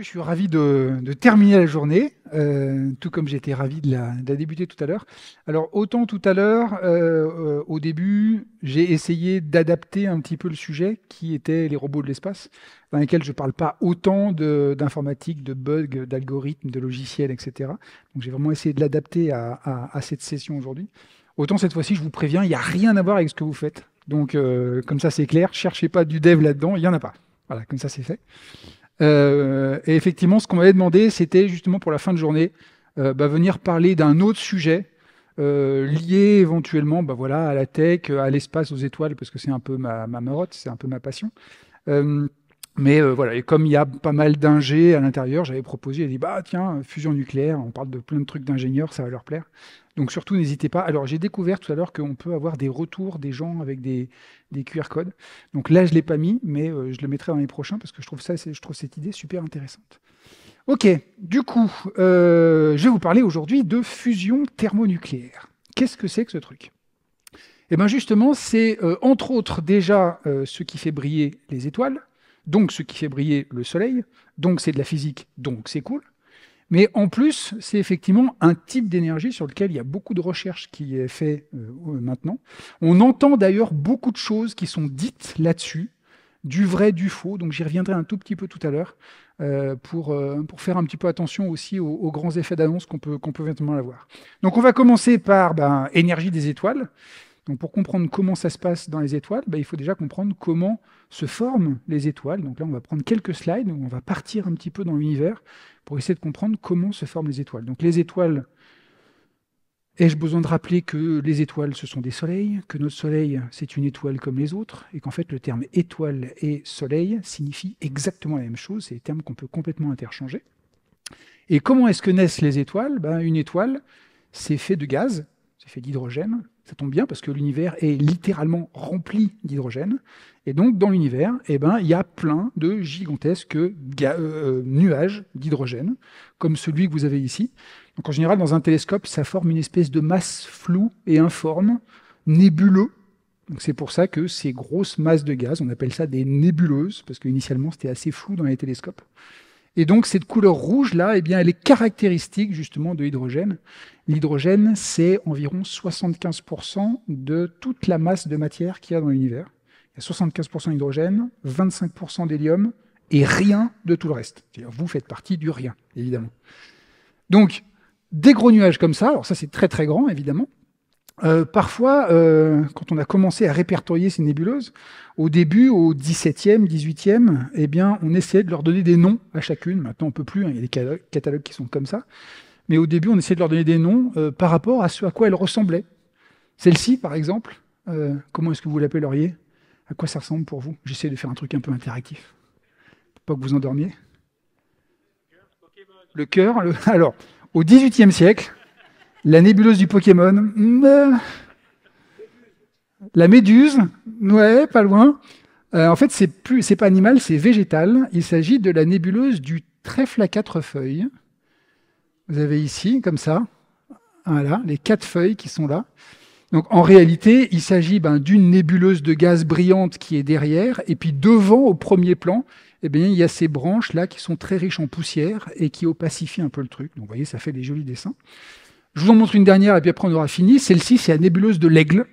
je suis ravi de, terminer la journée, euh, tout comme j'étais ravi de la, débuter tout à l'heure. Alors, autant tout à l'heure, euh, euh, au début, j'ai essayé d'adapter un petit peu le sujet qui était les robots de l'espace, dans lesquels je ne parle pas autant d'informatique, de, bugs, d'algorithmes, de logiciels, etc. Donc, j'ai vraiment essayé de l'adapter à, à, cette session aujourd'hui. Autant cette fois-ci, je vous préviens, il n'y a rien à voir avec ce que vous faites. Donc, comme ça, c'est clair, cherchez pas du dev là-dedans, il n'y en a pas. Voilà, comme ça, c'est fait. Euh, et effectivement, ce qu'on m'avait demandé, c'était justement pour la fin de journée, euh, bah, venir parler d'un autre sujet euh, lié éventuellement bah, voilà, à la tech, à l'espace, aux étoiles, parce que c'est un peu ma, ma marotte, c'est un peu ma passion. mais voilà, et comme il y a pas mal d'ingés à l'intérieur, j'avais proposé, j'ai dit, bah tiens, fusion nucléaire, on parle de plein de trucs d'ingénieurs, ça va leur plaire. Donc surtout, n'hésitez pas. Alors j'ai découvert tout à l'heure qu'on peut avoir des retours des gens avec des, QR codes. Donc là, je ne l'ai pas mis, mais euh, je le mettrai dans les prochains parce que je trouve, ça, je trouve cette idée super intéressante. Ok, du coup, euh, je vais vous parler aujourd'hui de fusion thermonucléaire. Qu'est-ce que c'est que ce truc Eh bien justement, c'est euh, entre autres déjà ce qui fait briller les étoiles, donc ce qui fait briller le Soleil, donc c'est de la physique, donc c'est cool. Mais en plus, c'est effectivement un type d'énergie sur lequel il y a beaucoup de recherches qui est fait euh, maintenant. On entend d'ailleurs beaucoup de choses qui sont dites là-dessus, du vrai, du faux. Donc j'y reviendrai un tout petit peu tout à l'heure euh, pour, euh, pour faire un petit peu attention aussi aux, grands effets d'annonce qu'on peut, qu'on peut avoir. Donc on va commencer par ben, énergie des étoiles. Donc pour comprendre comment ça se passe dans les étoiles, bah, il faut déjà comprendre comment se forment les étoiles. Donc là, on va prendre quelques slides on va partir un petit peu dans l'univers pour essayer de comprendre comment se forment les étoiles. Donc les étoiles, ai-je besoin de rappeler que les étoiles, ce sont des soleils, que notre soleil, c'est une étoile comme les autres, et qu'en fait, le terme étoile et soleil signifient exactement la même chose, c'est des termes qu'on peut complètement interchanger. Et comment est-ce que naissent les étoiles ben, Une étoile, c'est fait de gaz, c'est fait d'hydrogène, ça tombe bien parce que l'univers est littéralement rempli d'hydrogène. Et donc, dans l'univers, eh ben, il y a plein de gigantesques euh, euh, nuages d'hydrogène, comme celui que vous avez ici. Donc, en général, dans un télescope, ça forme une espèce de masse floue et informe, nébuleux. Donc, c'est pour ça que ces grosses masses de gaz, on appelle ça des nébuleuses, parce qu'initialement, c'était assez flou dans les télescopes. Et donc cette couleur rouge là, eh bien, elle est caractéristique justement de l'hydrogène. L'hydrogène, c'est environ 75% de toute la masse de matière qu'il y a dans l'univers. Il y a 75% d'hydrogène, 25% d'hélium et rien de tout le reste. Vous faites partie du rien, évidemment. Donc, des gros nuages comme ça, alors ça c'est très très grand évidemment, euh, parfois, euh, quand on a commencé à répertorier ces nébuleuses, au début, au 17e, 18e, eh bien, on essayait de leur donner des noms à chacune. Maintenant, on peut plus, hein, il y a des catalogues qui sont comme ça. Mais au début, on essayait de leur donner des noms euh, par rapport à ce à quoi elles ressemblaient. Celle-ci, par exemple, comment est-ce que vous l'appelleriez À quoi ça ressemble pour vous J'essaie de faire un truc un peu interactif. Pour pas que vous endormiez. Le cœur. Alors, au 18e siècle, la nébuleuse du Pokémon. Hmm, euh. La méduse. Ouais, pas loin. Euh, en fait, c'est plus, pas animal, c'est végétal. Il s'agit de la nébuleuse du trèfle à quatre feuilles. Vous avez ici, comme ça, voilà, les quatre feuilles qui sont là. Donc, en réalité, il s'agit ben, d'une nébuleuse de gaz brillante qui est derrière, et puis devant, au premier plan, eh bien, il y a ces branches là qui sont très riches en poussière et qui opacifient un peu le truc. Donc, vous voyez, ça fait des jolis dessins. Je vous en montre une dernière et puis après on aura fini. Celle-ci, c'est la nébuleuse de l'aigle.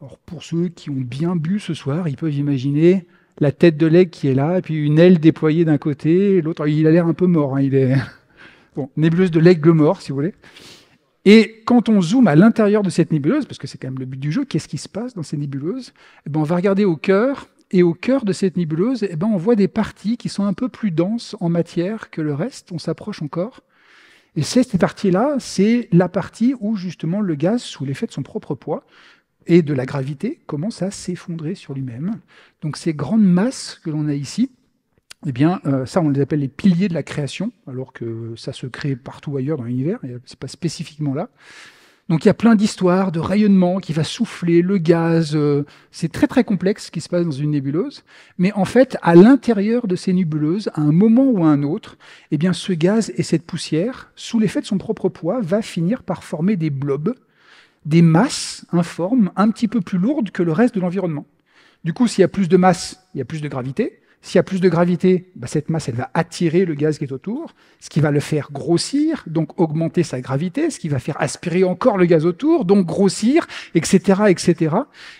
Alors pour ceux qui ont bien bu ce soir, ils peuvent imaginer la tête de l'aigle qui est là, et puis une aile déployée d'un côté, l'autre. Ah, il a l'air un peu mort. Hein, il est bon, nébuleuse de l'aigle mort, si vous voulez. Et quand on zoome à l'intérieur de cette nébuleuse, parce que c'est quand même le but du jeu, qu'est-ce qui se passe dans ces nébuleuses eh ben, On va regarder au cœur, et au cœur de cette nébuleuse, et eh ben, on voit des parties qui sont un peu plus denses en matière que le reste. On s'approche encore. Et cette partie-là, c'est la partie où justement le gaz, sous l'effet de son propre poids et de la gravité, commence à s'effondrer sur lui-même. Donc ces grandes masses que l'on a ici, eh bien, euh, ça, on les appelle les piliers de la création, alors que ça se crée partout ailleurs dans l'univers, et c'est pas spécifiquement là. Donc il y a plein d'histoires de rayonnement qui va souffler, le gaz. Euh, c'est très très complexe ce qui se passe dans une nébuleuse. Mais en fait, à l'intérieur de ces nébuleuses, à un moment ou à un autre, eh bien ce gaz et cette poussière, sous l'effet de son propre poids, va finir par former des blobs, des masses informes un petit peu plus lourdes que le reste de l'environnement. Du coup, s'il y a plus de masse, il y a plus de gravité. S'il y a plus de gravité, bah, cette masse elle va attirer le gaz qui est autour, ce qui va le faire grossir, donc augmenter sa gravité, ce qui va faire aspirer encore le gaz autour, donc grossir, etc., etc.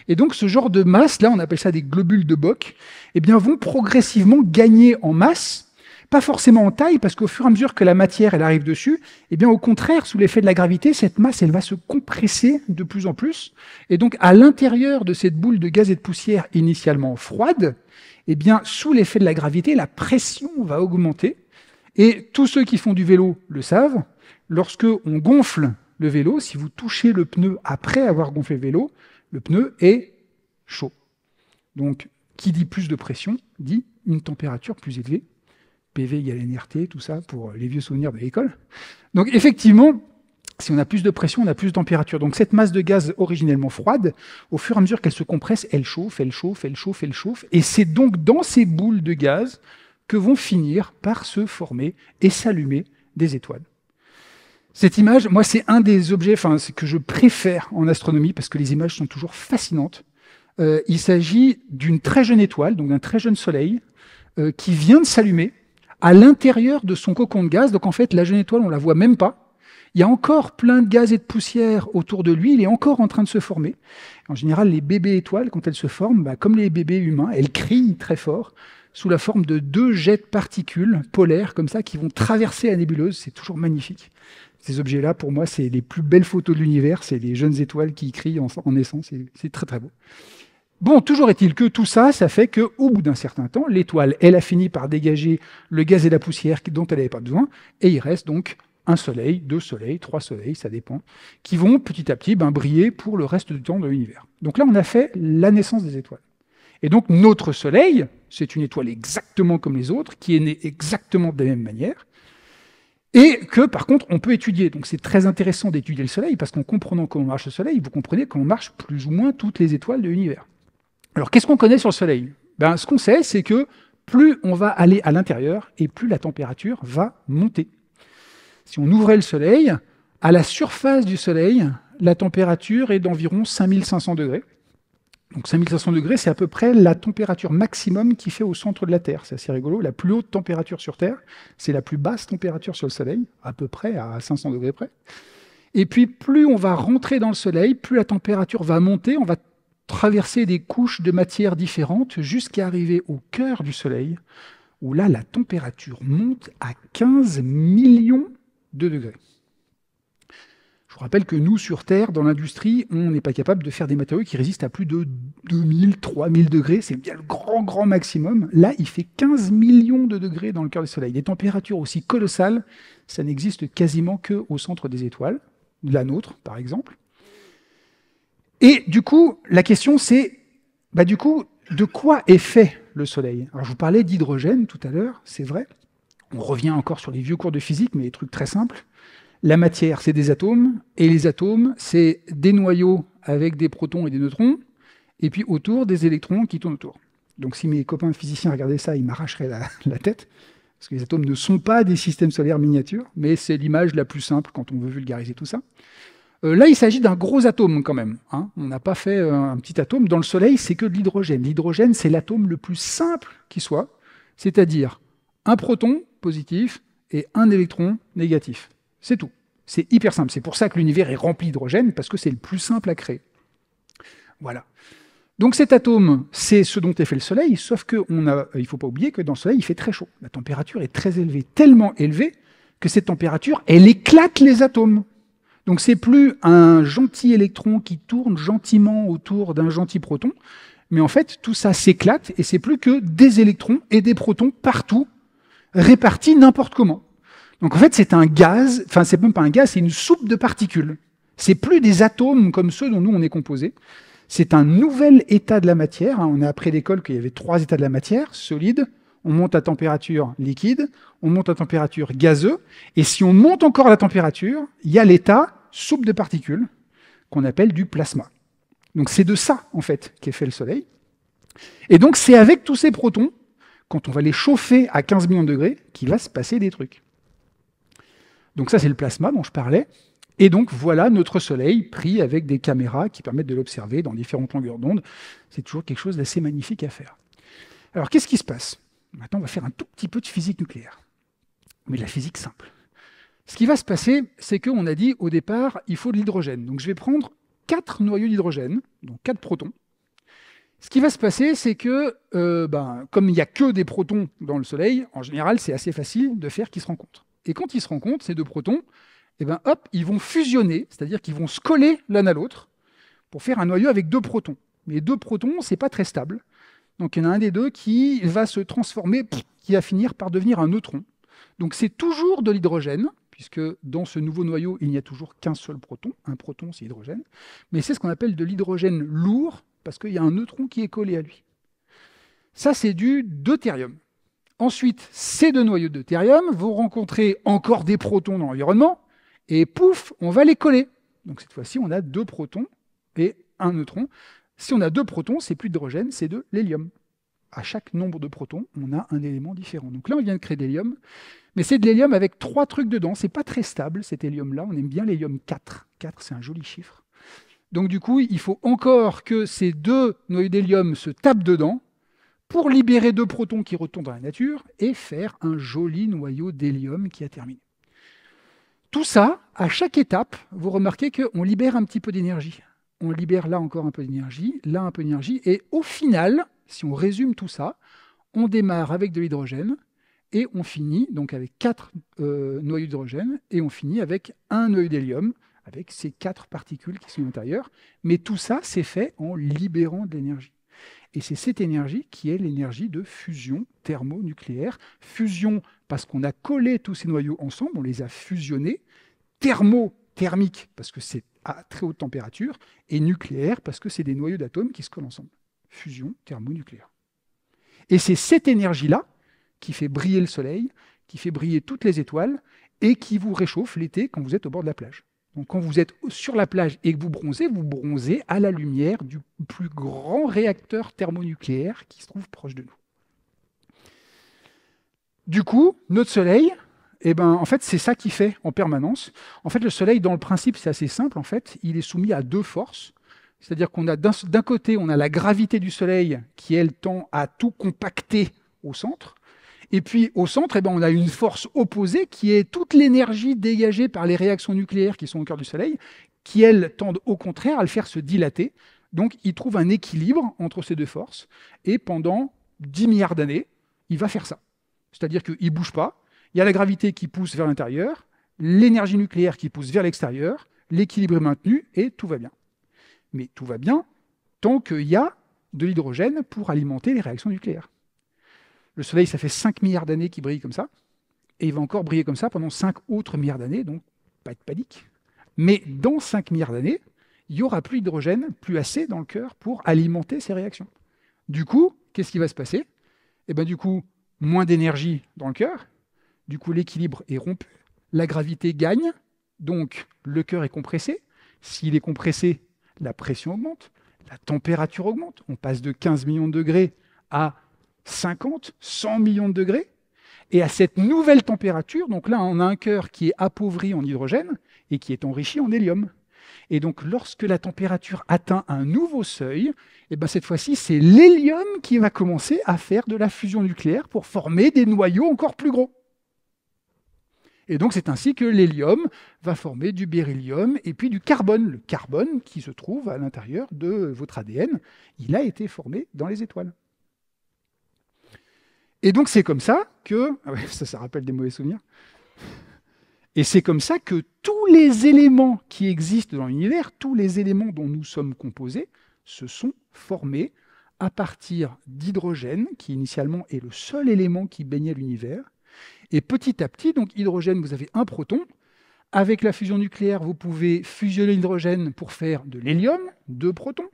Et donc ce genre de masse, là on appelle ça des globules de Bock, eh bien vont progressivement gagner en masse, pas forcément en taille, parce qu'au fur et à mesure que la matière elle arrive dessus, eh bien au contraire sous l'effet de la gravité, cette masse elle va se compresser de plus en plus, et donc à l'intérieur de cette boule de gaz et de poussière initialement froide eh bien, sous l'effet de la gravité, la pression va augmenter. Et tous ceux qui font du vélo le savent, lorsque on gonfle le vélo, si vous touchez le pneu après avoir gonflé le vélo, le pneu est chaud. Donc, qui dit plus de pression, dit une température plus élevée. PV égale NRT, tout ça, pour les vieux souvenirs de l'école. Donc, effectivement, si on a plus de pression, on a plus de température. Donc cette masse de gaz originellement froide, au fur et à mesure qu'elle se compresse, elle chauffe, elle chauffe, elle chauffe, elle chauffe. Et c'est donc dans ces boules de gaz que vont finir par se former et s'allumer des étoiles. Cette image, moi, c'est un des objets enfin que je préfère en astronomie parce que les images sont toujours fascinantes. Euh, il s'agit d'une très jeune étoile, donc d'un très jeune soleil, euh, qui vient de s'allumer à l'intérieur de son cocon de gaz. Donc en fait, la jeune étoile, on la voit même pas il y a encore plein de gaz et de poussière autour de lui, il est encore en train de se former. En général, les bébés étoiles, quand elles se forment, bah, comme les bébés humains, elles crient très fort sous la forme de deux jets de particules polaires comme ça qui vont traverser la nébuleuse. C'est toujours magnifique. Ces objets-là, pour moi, c'est les plus belles photos de l'univers. C'est les jeunes étoiles qui crient en, en naissant. C'est très très beau. Bon, toujours est-il que tout ça, ça fait que au bout d'un certain temps, l'étoile, elle a fini par dégager le gaz et la poussière dont elle n'avait pas besoin, et il reste donc un soleil, deux soleils, trois soleils, ça dépend, qui vont petit à petit ben, briller pour le reste du temps de l'univers. Donc là, on a fait la naissance des étoiles. Et donc notre soleil, c'est une étoile exactement comme les autres, qui est née exactement de la même manière, et que par contre on peut étudier. Donc c'est très intéressant d'étudier le soleil, parce qu'en comprenant comment marche le soleil, vous comprenez comment marche plus ou moins toutes les étoiles de l'univers. Alors qu'est-ce qu'on connaît sur le soleil ben, Ce qu'on sait, c'est que plus on va aller à l'intérieur, et plus la température va monter si on ouvrait le Soleil, à la surface du Soleil, la température est d'environ 5500 degrés. Donc 5500 degrés, c'est à peu près la température maximum qui fait au centre de la Terre. C'est assez rigolo. La plus haute température sur Terre, c'est la plus basse température sur le Soleil, à peu près à 500 degrés près. Et puis plus on va rentrer dans le Soleil, plus la température va monter, on va traverser des couches de matière différentes jusqu'à arriver au cœur du Soleil, où là la température monte à 15 millions 2 degrés. Je vous rappelle que nous, sur Terre, dans l'industrie, on n'est pas capable de faire des matériaux qui résistent à plus de 2000, 3000 degrés. C'est bien le grand, grand maximum. Là, il fait 15 millions de degrés dans le cœur du Soleil. Des températures aussi colossales, ça n'existe quasiment qu'au centre des étoiles, la nôtre, par exemple. Et du coup, la question, c'est, bah, du coup, de quoi est fait le Soleil Alors, je vous parlais d'hydrogène tout à l'heure, c'est vrai on revient encore sur les vieux cours de physique, mais des trucs très simples. La matière, c'est des atomes, et les atomes, c'est des noyaux avec des protons et des neutrons, et puis autour, des électrons qui tournent autour. Donc si mes copains physiciens regardaient ça, ils m'arracheraient la, tête, parce que les atomes ne sont pas des systèmes solaires miniatures, mais c'est l'image la plus simple quand on veut vulgariser tout ça. Euh, là, il s'agit d'un gros atome quand même. Hein. On n'a pas fait euh, un petit atome. Dans le Soleil, c'est que de l'hydrogène. L'hydrogène, c'est l'atome le plus simple qui soit, c'est-à-dire un proton positif et un électron négatif. C'est tout. C'est hyper simple. C'est pour ça que l'univers est rempli d'hydrogène, parce que c'est le plus simple à créer. Voilà. Donc cet atome, c'est ce dont est fait le Soleil, sauf qu'il euh, ne faut pas oublier que dans le Soleil, il fait très chaud. La température est très élevée, tellement élevée que cette température, elle éclate les atomes. Donc c'est plus un gentil électron qui tourne gentiment autour d'un gentil proton, mais en fait tout ça s'éclate et c'est plus que des électrons et des protons partout Réparti n'importe comment. Donc en fait, c'est un gaz, enfin c'est même pas un gaz, c'est une soupe de particules. C'est plus des atomes comme ceux dont nous on est composé. C'est un nouvel état de la matière. Hein. On a appris l'école qu'il y avait trois états de la matière solide, on monte à température liquide, on monte à température gazeuse, et si on monte encore la température, il y a l'état soupe de particules qu'on appelle du plasma. Donc c'est de ça en fait qu'est fait le Soleil. Et donc c'est avec tous ces protons quand on va les chauffer à 15 millions de degrés, qu'il va se passer des trucs. Donc ça, c'est le plasma dont je parlais. Et donc voilà notre Soleil pris avec des caméras qui permettent de l'observer dans différentes longueurs d'onde. C'est toujours quelque chose d'assez magnifique à faire. Alors qu'est-ce qui se passe Maintenant, on va faire un tout petit peu de physique nucléaire, mais de la physique simple. Ce qui va se passer, c'est qu'on a dit au départ, il faut de l'hydrogène. Donc je vais prendre quatre noyaux d'hydrogène, donc quatre protons, ce qui va se passer, c'est que, euh, ben, comme il n'y a que des protons dans le Soleil, en général, c'est assez facile de faire qu'ils se rencontrent. Et quand ils se rencontrent, ces deux protons, eh ben, hop, ils vont fusionner, c'est-à-dire qu'ils vont se coller l'un à l'autre pour faire un noyau avec deux protons. Mais deux protons, c'est pas très stable. Donc il y en a un des deux qui va se transformer, qui va finir par devenir un neutron. Donc c'est toujours de l'hydrogène, puisque dans ce nouveau noyau, il n'y a toujours qu'un seul proton. Un proton, c'est hydrogène. Mais c'est ce qu'on appelle de l'hydrogène lourd, parce qu'il y a un neutron qui est collé à lui. Ça, c'est du deutérium. Ensuite, ces deux noyaux de deutérium vont rencontrer encore des protons dans l'environnement, et pouf, on va les coller. Donc cette fois-ci, on a deux protons et un neutron. Si on a deux protons, c'est plus d'hydrogène, c'est de l'hélium. À chaque nombre de protons, on a un élément différent. Donc là, on vient de créer de l'hélium, mais c'est de l'hélium avec trois trucs dedans. C'est pas très stable cet hélium-là. On aime bien l'hélium 4. 4, c'est un joli chiffre. Donc du coup, il faut encore que ces deux noyaux d'hélium se tapent dedans pour libérer deux protons qui retombent dans la nature et faire un joli noyau d'hélium qui a terminé. Tout ça, à chaque étape, vous remarquez qu'on libère un petit peu d'énergie. On libère là encore un peu d'énergie, là un peu d'énergie, et au final, si on résume tout ça, on démarre avec de l'hydrogène et on finit donc avec quatre euh, noyaux d'hydrogène et on finit avec un noyau d'hélium avec ces quatre particules qui sont à l'intérieur. Mais tout ça, c'est fait en libérant de l'énergie. Et c'est cette énergie qui est l'énergie de fusion thermonucléaire. Fusion parce qu'on a collé tous ces noyaux ensemble, on les a fusionnés. Thermo, thermique, parce que c'est à très haute température. Et nucléaire, parce que c'est des noyaux d'atomes qui se collent ensemble. Fusion thermonucléaire. Et c'est cette énergie-là qui fait briller le soleil, qui fait briller toutes les étoiles et qui vous réchauffe l'été quand vous êtes au bord de la plage. Donc quand vous êtes sur la plage et que vous bronzez, vous bronzez à la lumière du plus grand réacteur thermonucléaire qui se trouve proche de nous. Du coup, notre soleil, eh ben, en fait, c'est ça qui fait en permanence. En fait, le soleil, dans le principe, c'est assez simple. En fait, il est soumis à deux forces. C'est-à-dire qu'on a d'un côté, on a la gravité du soleil qui, elle, tend à tout compacter au centre. Et puis au centre, eh ben, on a une force opposée qui est toute l'énergie dégagée par les réactions nucléaires qui sont au cœur du Soleil, qui elles tendent au contraire à le faire se dilater. Donc il trouve un équilibre entre ces deux forces. Et pendant 10 milliards d'années, il va faire ça. C'est-à-dire qu'il ne bouge pas. Il y a la gravité qui pousse vers l'intérieur, l'énergie nucléaire qui pousse vers l'extérieur, l'équilibre est maintenu et tout va bien. Mais tout va bien tant qu'il y a de l'hydrogène pour alimenter les réactions nucléaires. Le Soleil, ça fait 5 milliards d'années qu'il brille comme ça, et il va encore briller comme ça pendant 5 autres milliards d'années, donc pas de panique. Mais dans 5 milliards d'années, il n'y aura plus d'hydrogène, plus assez dans le cœur pour alimenter ces réactions. Du coup, qu'est-ce qui va se passer Eh bien, du coup, moins d'énergie dans le cœur, du coup, l'équilibre est rompu, la gravité gagne, donc le cœur est compressé. S'il est compressé, la pression augmente, la température augmente. On passe de 15 millions de degrés à 50, 100 millions de degrés. Et à cette nouvelle température, donc là, on a un cœur qui est appauvri en hydrogène et qui est enrichi en hélium. Et donc, lorsque la température atteint un nouveau seuil, et eh ben cette fois-ci, c'est l'hélium qui va commencer à faire de la fusion nucléaire pour former des noyaux encore plus gros. Et donc, c'est ainsi que l'hélium va former du beryllium et puis du carbone. Le carbone qui se trouve à l'intérieur de votre ADN, il a été formé dans les étoiles. Et donc c'est comme ça que... Ah ça, ça rappelle des mauvais souvenirs. Et c'est comme ça que tous les éléments qui existent dans l'univers, tous les éléments dont nous sommes composés, se sont formés à partir d'hydrogène, qui initialement est le seul élément qui baignait l'univers. Et petit à petit, donc hydrogène, vous avez un proton. Avec la fusion nucléaire, vous pouvez fusionner l'hydrogène pour faire de l'hélium, deux protons.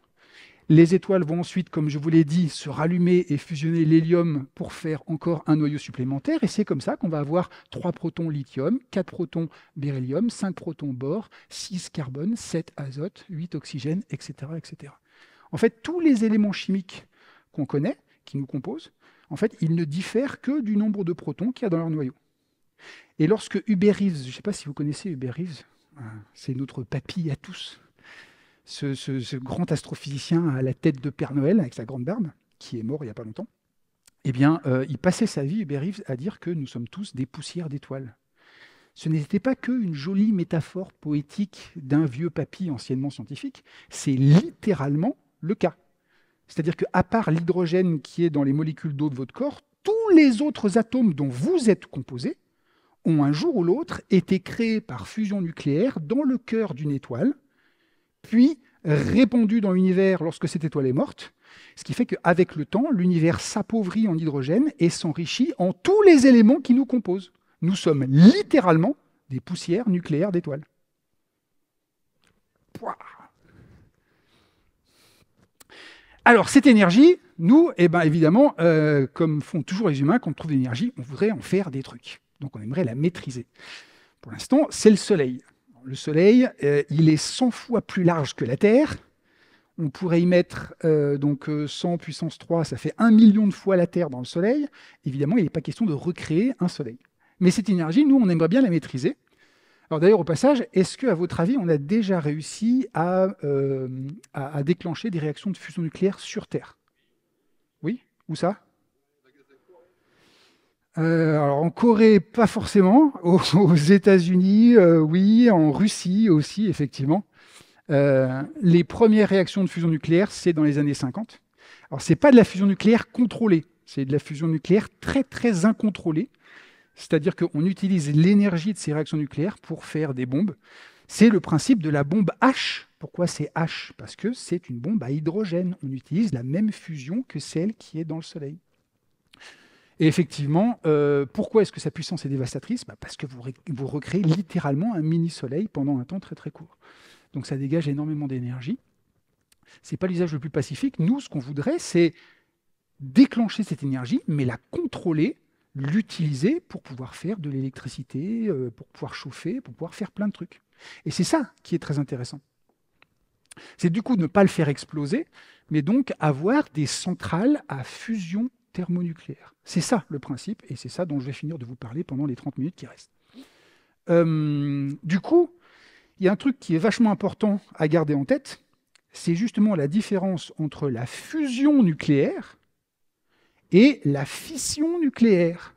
Les étoiles vont ensuite, comme je vous l'ai dit, se rallumer et fusionner l'hélium pour faire encore un noyau supplémentaire. Et c'est comme ça qu'on va avoir 3 protons lithium, 4 protons beryllium, 5 protons bore, 6 carbone, 7 azote, 8 oxygène, etc., etc. En fait, tous les éléments chimiques qu'on connaît, qui nous composent, en fait, ils ne diffèrent que du nombre de protons qu'il y a dans leur noyau. Et lorsque Hubert je ne sais pas si vous connaissez Uber hein, c'est notre papy à tous, ce, grand astrophysicien à la tête de Père Noël avec sa grande barbe, qui est mort il n'y a pas longtemps, eh bien, euh, il passait sa vie, Hubert Reeves, à dire que nous sommes tous des poussières d'étoiles. Ce n'était pas qu'une jolie métaphore poétique d'un vieux papy anciennement scientifique, c'est littéralement le cas. C'est-à-dire qu'à part l'hydrogène qui est dans les molécules d'eau de votre corps, tous les autres atomes dont vous êtes composés ont un jour ou l'autre été créés par fusion nucléaire dans le cœur d'une étoile, puis répandu dans l'univers lorsque cette étoile est morte, ce qui fait qu'avec le temps, l'univers s'appauvrit en hydrogène et s'enrichit en tous les éléments qui nous composent. Nous sommes littéralement des poussières nucléaires d'étoiles. Alors, cette énergie, nous, eh ben, évidemment, euh, comme font toujours les humains, quand on trouve de l'énergie, on voudrait en faire des trucs. Donc, on aimerait la maîtriser. Pour l'instant, c'est le Soleil le Soleil, euh, il est 100 fois plus large que la Terre. On pourrait y mettre euh, donc 100 euh, puissance 3, ça fait 1 million de fois la Terre dans le Soleil. Évidemment, il n'est pas question de recréer un Soleil. Mais cette énergie, nous, on aimerait bien la maîtriser. Alors d'ailleurs, au passage, est-ce que, à votre avis, on a déjà réussi à, à déclencher des réactions de fusion nucléaire sur Terre Oui Où ça euh, alors en Corée, pas forcément. Aux, États-Unis, euh, oui. En Russie aussi, effectivement. Euh, les premières réactions de fusion nucléaire, c'est dans les années 50. Alors n'est pas de la fusion nucléaire contrôlée, c'est de la fusion nucléaire très très incontrôlée. C'est-à-dire qu'on utilise l'énergie de ces réactions nucléaires pour faire des bombes. C'est le principe de la bombe H. Pourquoi c'est H Parce que c'est une bombe à hydrogène. On utilise la même fusion que celle qui est dans le Soleil. Et effectivement, euh, pourquoi est-ce que sa puissance est dévastatrice bah, Parce que vous, recréez littéralement un mini-soleil pendant un temps très très court. Donc ça dégage énormément d'énergie. Ce n'est pas l'usage le plus pacifique. Nous, ce qu'on voudrait, c'est déclencher cette énergie, mais la contrôler, l'utiliser pour pouvoir faire de l'électricité, euh, pour pouvoir chauffer, pour pouvoir faire plein de trucs. Et c'est ça qui est très intéressant. C'est du coup ne pas le faire exploser, mais donc avoir des centrales à fusion thermonucléaire. C'est ça le principe, et c'est ça dont je vais finir de vous parler pendant les 30 minutes qui restent. Euh, du coup, il y a un truc qui est vachement important à garder en tête, c'est justement la différence entre la fusion nucléaire et la fission nucléaire.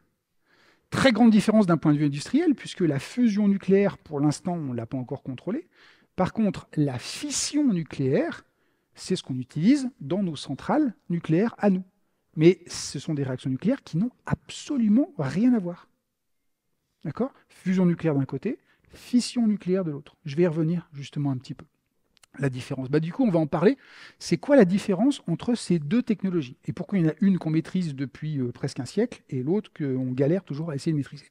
Très grande différence d'un point de vue industriel, puisque la fusion nucléaire, pour l'instant, on ne l'a pas encore contrôlée. Par contre, la fission nucléaire, c'est ce qu'on utilise dans nos centrales nucléaires à nous. Mais ce sont des réactions nucléaires qui n'ont absolument rien à voir. D'accord Fusion nucléaire d'un côté, fission nucléaire de l'autre. Je vais y revenir justement un petit peu. La différence. Bah, du coup, on va en parler. C'est quoi la différence entre ces deux technologies Et pourquoi il y en a une qu'on maîtrise depuis euh, presque un siècle et l'autre qu'on galère toujours à essayer de maîtriser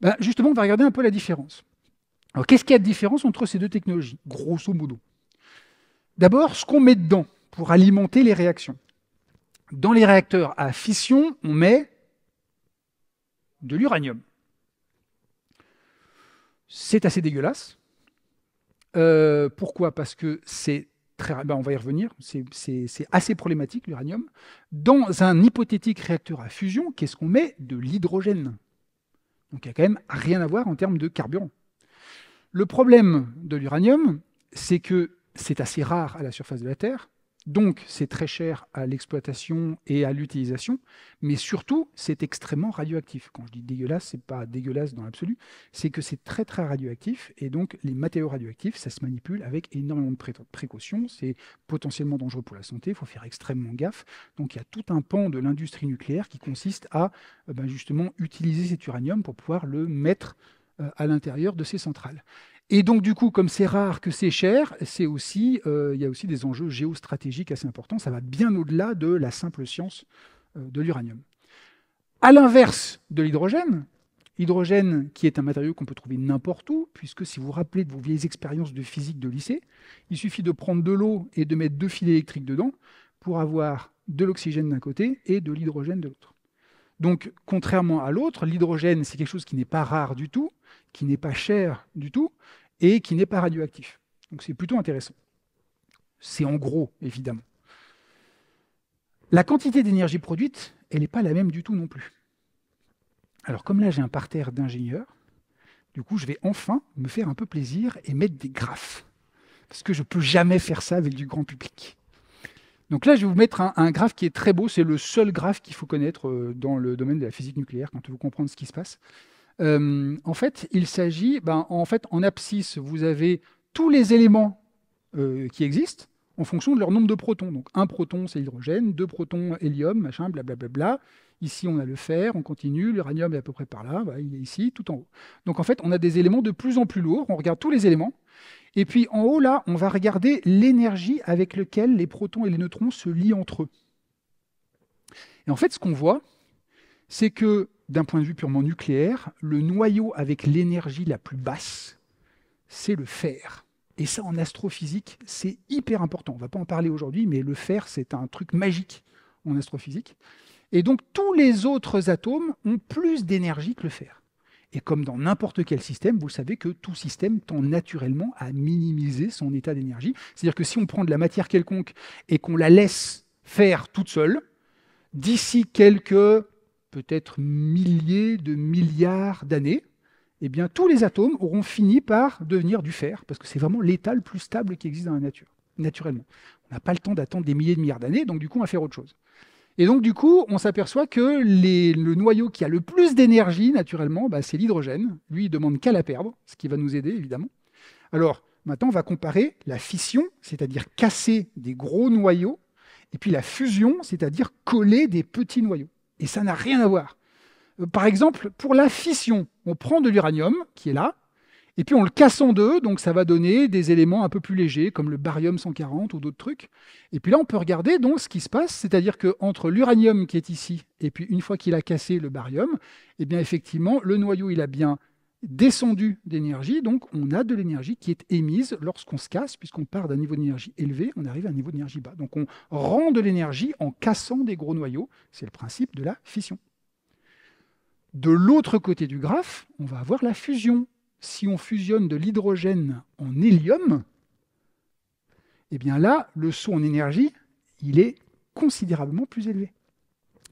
bah, Justement, on va regarder un peu la différence. Alors, qu'est-ce qu'il y a de différence entre ces deux technologies, grosso modo D'abord, ce qu'on met dedans pour alimenter les réactions dans les réacteurs à fission, on met de l'uranium. C'est assez dégueulasse. Euh, pourquoi Parce que c'est très... Ben on va y revenir, c'est assez problématique l'uranium. Dans un hypothétique réacteur à fusion, qu'est-ce qu'on met De l'hydrogène. Donc il n'y a quand même rien à voir en termes de carburant. Le problème de l'uranium, c'est que c'est assez rare à la surface de la Terre, donc, c'est très cher à l'exploitation et à l'utilisation, mais surtout, c'est extrêmement radioactif. Quand je dis dégueulasse, n'est pas dégueulasse dans l'absolu, c'est que c'est très très radioactif, et donc les matériaux radioactifs, ça se manipule avec énormément de précautions, c'est potentiellement dangereux pour la santé, il faut faire extrêmement gaffe. Donc, il y a tout un pan de l'industrie nucléaire qui consiste à ben, justement utiliser cet uranium pour pouvoir le mettre euh, à l'intérieur de ces centrales. Et donc, du coup, comme c'est rare que c'est cher, c'est aussi, euh, il y a aussi des enjeux géostratégiques assez importants. Ça va bien au-delà de la simple science euh, de l'uranium. À l'inverse de l'hydrogène, hydrogène qui est un matériau qu'on peut trouver n'importe où, puisque si vous vous rappelez de vos vieilles expériences de physique de lycée, il suffit de prendre de l'eau et de mettre deux fils électriques dedans pour avoir de l'oxygène d'un côté et de l'hydrogène de l'autre. Donc, contrairement à l'autre, l'hydrogène, c'est quelque chose qui n'est pas rare du tout, qui n'est pas cher du tout, et qui n'est pas radioactif. Donc, c'est plutôt intéressant. C'est en gros, évidemment. La quantité d'énergie produite, elle n'est pas la même du tout non plus. Alors, comme là, j'ai un parterre d'ingénieurs, du coup, je vais enfin me faire un peu plaisir et mettre des graphes. Parce que je ne peux jamais faire ça avec du grand public. Donc là, je vais vous mettre un, graphe qui est très beau. C'est le seul graphe qu'il faut connaître euh, dans le domaine de la physique nucléaire quand vous comprendre ce qui se passe. Euh, en fait, il s'agit, ben, en fait, en abscisse, vous avez tous les éléments euh, qui existent en fonction de leur nombre de protons. Donc un proton, c'est l'hydrogène, deux protons, hélium, machin, blablabla. Ici, on a le fer, on continue, l'uranium est à peu près par là, il est ici, tout en haut. Donc en fait, on a des éléments de plus en plus lourds, on regarde tous les éléments, et puis en haut, là, on va regarder l'énergie avec laquelle les protons et les neutrons se lient entre eux. Et en fait, ce qu'on voit, c'est que d'un point de vue purement nucléaire, le noyau avec l'énergie la plus basse, c'est le fer. Et ça, en astrophysique, c'est hyper important. On ne va pas en parler aujourd'hui, mais le fer, c'est un truc magique en astrophysique. Et donc, tous les autres atomes ont plus d'énergie que le fer. Et comme dans n'importe quel système, vous savez que tout système tend naturellement à minimiser son état d'énergie. C'est-à-dire que si on prend de la matière quelconque et qu'on la laisse faire toute seule, d'ici quelques peut-être milliers de milliards d'années, eh bien, tous les atomes auront fini par devenir du fer, parce que c'est vraiment l'état le plus stable qui existe dans la nature, naturellement. On n'a pas le temps d'attendre des milliers de milliards d'années, donc du coup, on va faire autre chose. Et donc, du coup, on s'aperçoit que le noyau qui a le plus d'énergie, naturellement, bah, c'est l'hydrogène. Lui, il demande qu'à la perdre, ce qui va nous aider, évidemment. Alors, maintenant, on va comparer la fission, c'est-à-dire casser des gros noyaux, et puis la fusion, c'est-à-dire coller des petits noyaux. Et ça n'a rien à voir. Euh, par exemple, pour la fission, on prend de l'uranium qui est là, et puis on le casse en deux, donc ça va donner des éléments un peu plus légers, comme le barium 140 ou d'autres trucs. Et puis là, on peut regarder donc ce qui se passe, c'est-à-dire qu'entre l'uranium qui est ici, et puis une fois qu'il a cassé le barium, eh bien effectivement, le noyau, il a bien descendu d'énergie, donc on a de l'énergie qui est émise lorsqu'on se casse, puisqu'on part d'un niveau d'énergie élevé, on arrive à un niveau d'énergie bas. Donc on rend de l'énergie en cassant des gros noyaux, c'est le principe de la fission. De l'autre côté du graphe, on va avoir la fusion, si on fusionne de l'hydrogène en hélium, eh bien là, le saut en énergie, il est considérablement plus élevé.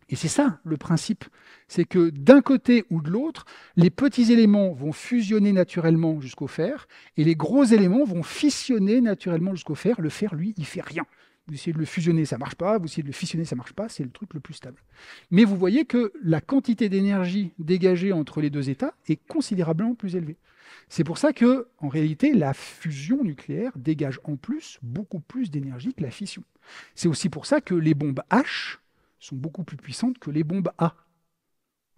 Et c'est ça le principe. C'est que d'un côté ou de l'autre, les petits éléments vont fusionner naturellement jusqu'au fer et les gros éléments vont fissionner naturellement jusqu'au fer. Le fer, lui, il fait rien. Vous essayez de le fusionner, ça ne marche pas. Vous essayez de le fissionner, ça ne marche pas. C'est le truc le plus stable. Mais vous voyez que la quantité d'énergie dégagée entre les deux états est considérablement plus élevée. C'est pour ça que, en réalité, la fusion nucléaire dégage en plus beaucoup plus d'énergie que la fission. C'est aussi pour ça que les bombes H sont beaucoup plus puissantes que les bombes A.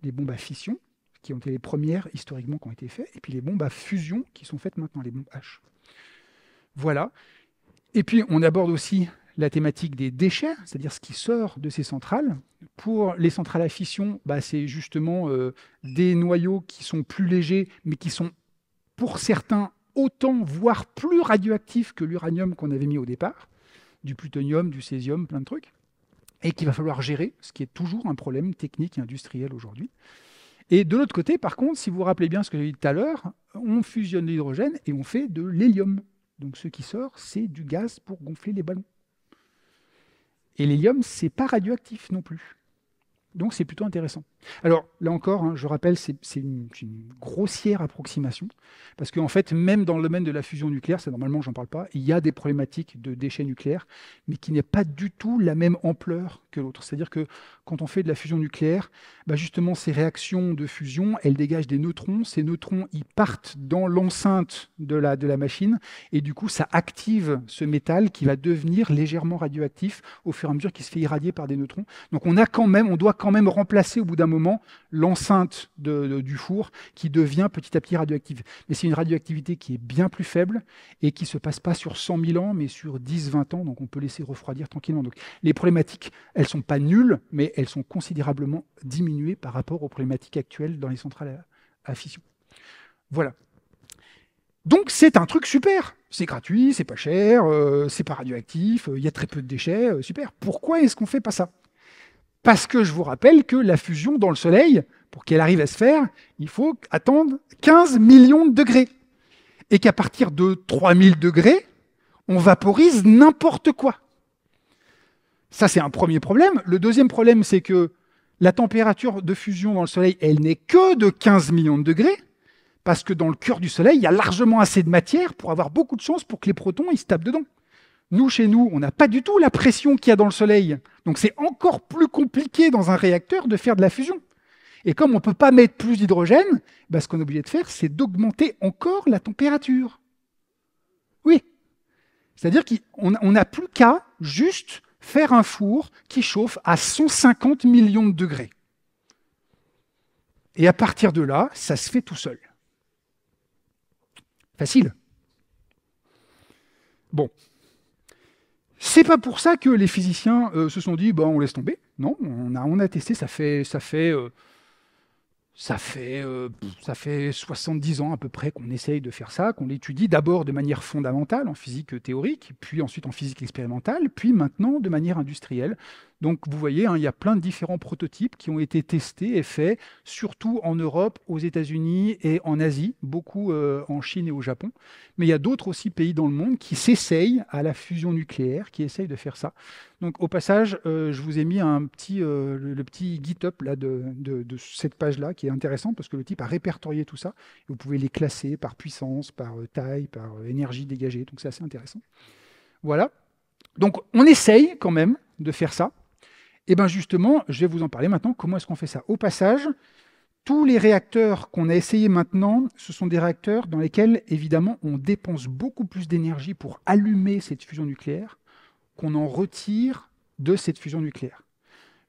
Les bombes à fission, qui ont été les premières historiquement qui ont été faites, et puis les bombes à fusion qui sont faites maintenant, les bombes H. Voilà. Et puis on aborde aussi la thématique des déchets, c'est-à-dire ce qui sort de ces centrales. Pour les centrales à fission, bah, c'est justement euh, des noyaux qui sont plus légers, mais qui sont pour certains autant, voire plus radioactifs que l'uranium qu'on avait mis au départ, du plutonium, du césium, plein de trucs, et qu'il va falloir gérer, ce qui est toujours un problème technique et industriel aujourd'hui. Et de l'autre côté, par contre, si vous vous rappelez bien ce que j'ai dit tout à l'heure, on fusionne l'hydrogène et on fait de l'hélium. Donc ce qui sort, c'est du gaz pour gonfler les ballons. Et l'hélium, c'est pas radioactif non plus. Donc c'est plutôt intéressant. Alors là encore, hein, je rappelle, c'est une, grossière approximation, parce qu'en en fait, même dans le domaine de la fusion nucléaire, c'est normalement j'en parle pas, il y a des problématiques de déchets nucléaires, mais qui n'est pas du tout la même ampleur que l'autre. C'est-à-dire que quand on fait de la fusion nucléaire, bah, justement ces réactions de fusion, elles dégagent des neutrons, ces neutrons ils partent dans l'enceinte de la, de la machine, et du coup ça active ce métal qui va devenir légèrement radioactif au fur et à mesure qu'il se fait irradier par des neutrons. Donc on a quand même, on doit quand même remplacer au bout d'un moment, l'enceinte du four qui devient petit à petit radioactive. Mais c'est une radioactivité qui est bien plus faible et qui ne se passe pas sur 100 000 ans, mais sur 10-20 ans. Donc on peut laisser refroidir tranquillement. Donc les problématiques, elles ne sont pas nulles, mais elles sont considérablement diminuées par rapport aux problématiques actuelles dans les centrales à, fission. Voilà. Donc c'est un truc super. C'est gratuit, c'est pas cher, euh, c'est pas radioactif, euh, il y a très peu de déchets, euh, super. Pourquoi est-ce qu'on ne fait pas ça parce que je vous rappelle que la fusion dans le Soleil, pour qu'elle arrive à se faire, il faut attendre 15 millions de degrés. Et qu'à partir de 3000 degrés, on vaporise n'importe quoi. Ça, c'est un premier problème. Le deuxième problème, c'est que la température de fusion dans le Soleil, elle n'est que de 15 millions de degrés, parce que dans le cœur du Soleil, il y a largement assez de matière pour avoir beaucoup de chance pour que les protons ils se tapent dedans. Nous, chez nous, on n'a pas du tout la pression qu'il y a dans le Soleil. Donc c'est encore plus compliqué dans un réacteur de faire de la fusion. Et comme on ne peut pas mettre plus d'hydrogène, bah, ce qu'on est obligé de faire, c'est d'augmenter encore la température. Oui. C'est-à-dire qu'on n'a plus qu'à juste faire un four qui chauffe à 150 millions de degrés. Et à partir de là, ça se fait tout seul. Facile. Bon, c'est pas pour ça que les physiciens euh, se sont dit bon on laisse tomber. Non, on a, on a testé, ça fait ça fait euh, ça fait euh, ça fait 70 ans à peu près qu'on essaye de faire ça, qu'on l'étudie d'abord de manière fondamentale en physique théorique, puis ensuite en physique expérimentale, puis maintenant de manière industrielle. Donc vous voyez, hein, il y a plein de différents prototypes qui ont été testés et faits, surtout en Europe, aux États-Unis et en Asie, beaucoup euh, en Chine et au Japon. Mais il y a d'autres aussi pays dans le monde qui s'essayent à la fusion nucléaire, qui essayent de faire ça. Donc au passage, euh, je vous ai mis un petit, euh, le, petit GitHub là, de, de cette page-là, qui est intéressant parce que le type a répertorié tout ça. Vous pouvez les classer par puissance, par taille, par énergie dégagée. Donc c'est assez intéressant. Voilà. Donc on essaye quand même de faire ça. Et eh bien justement, je vais vous en parler maintenant, comment est-ce qu'on fait ça Au passage, tous les réacteurs qu'on a essayés maintenant, ce sont des réacteurs dans lesquels, évidemment, on dépense beaucoup plus d'énergie pour allumer cette fusion nucléaire qu'on en retire de cette fusion nucléaire.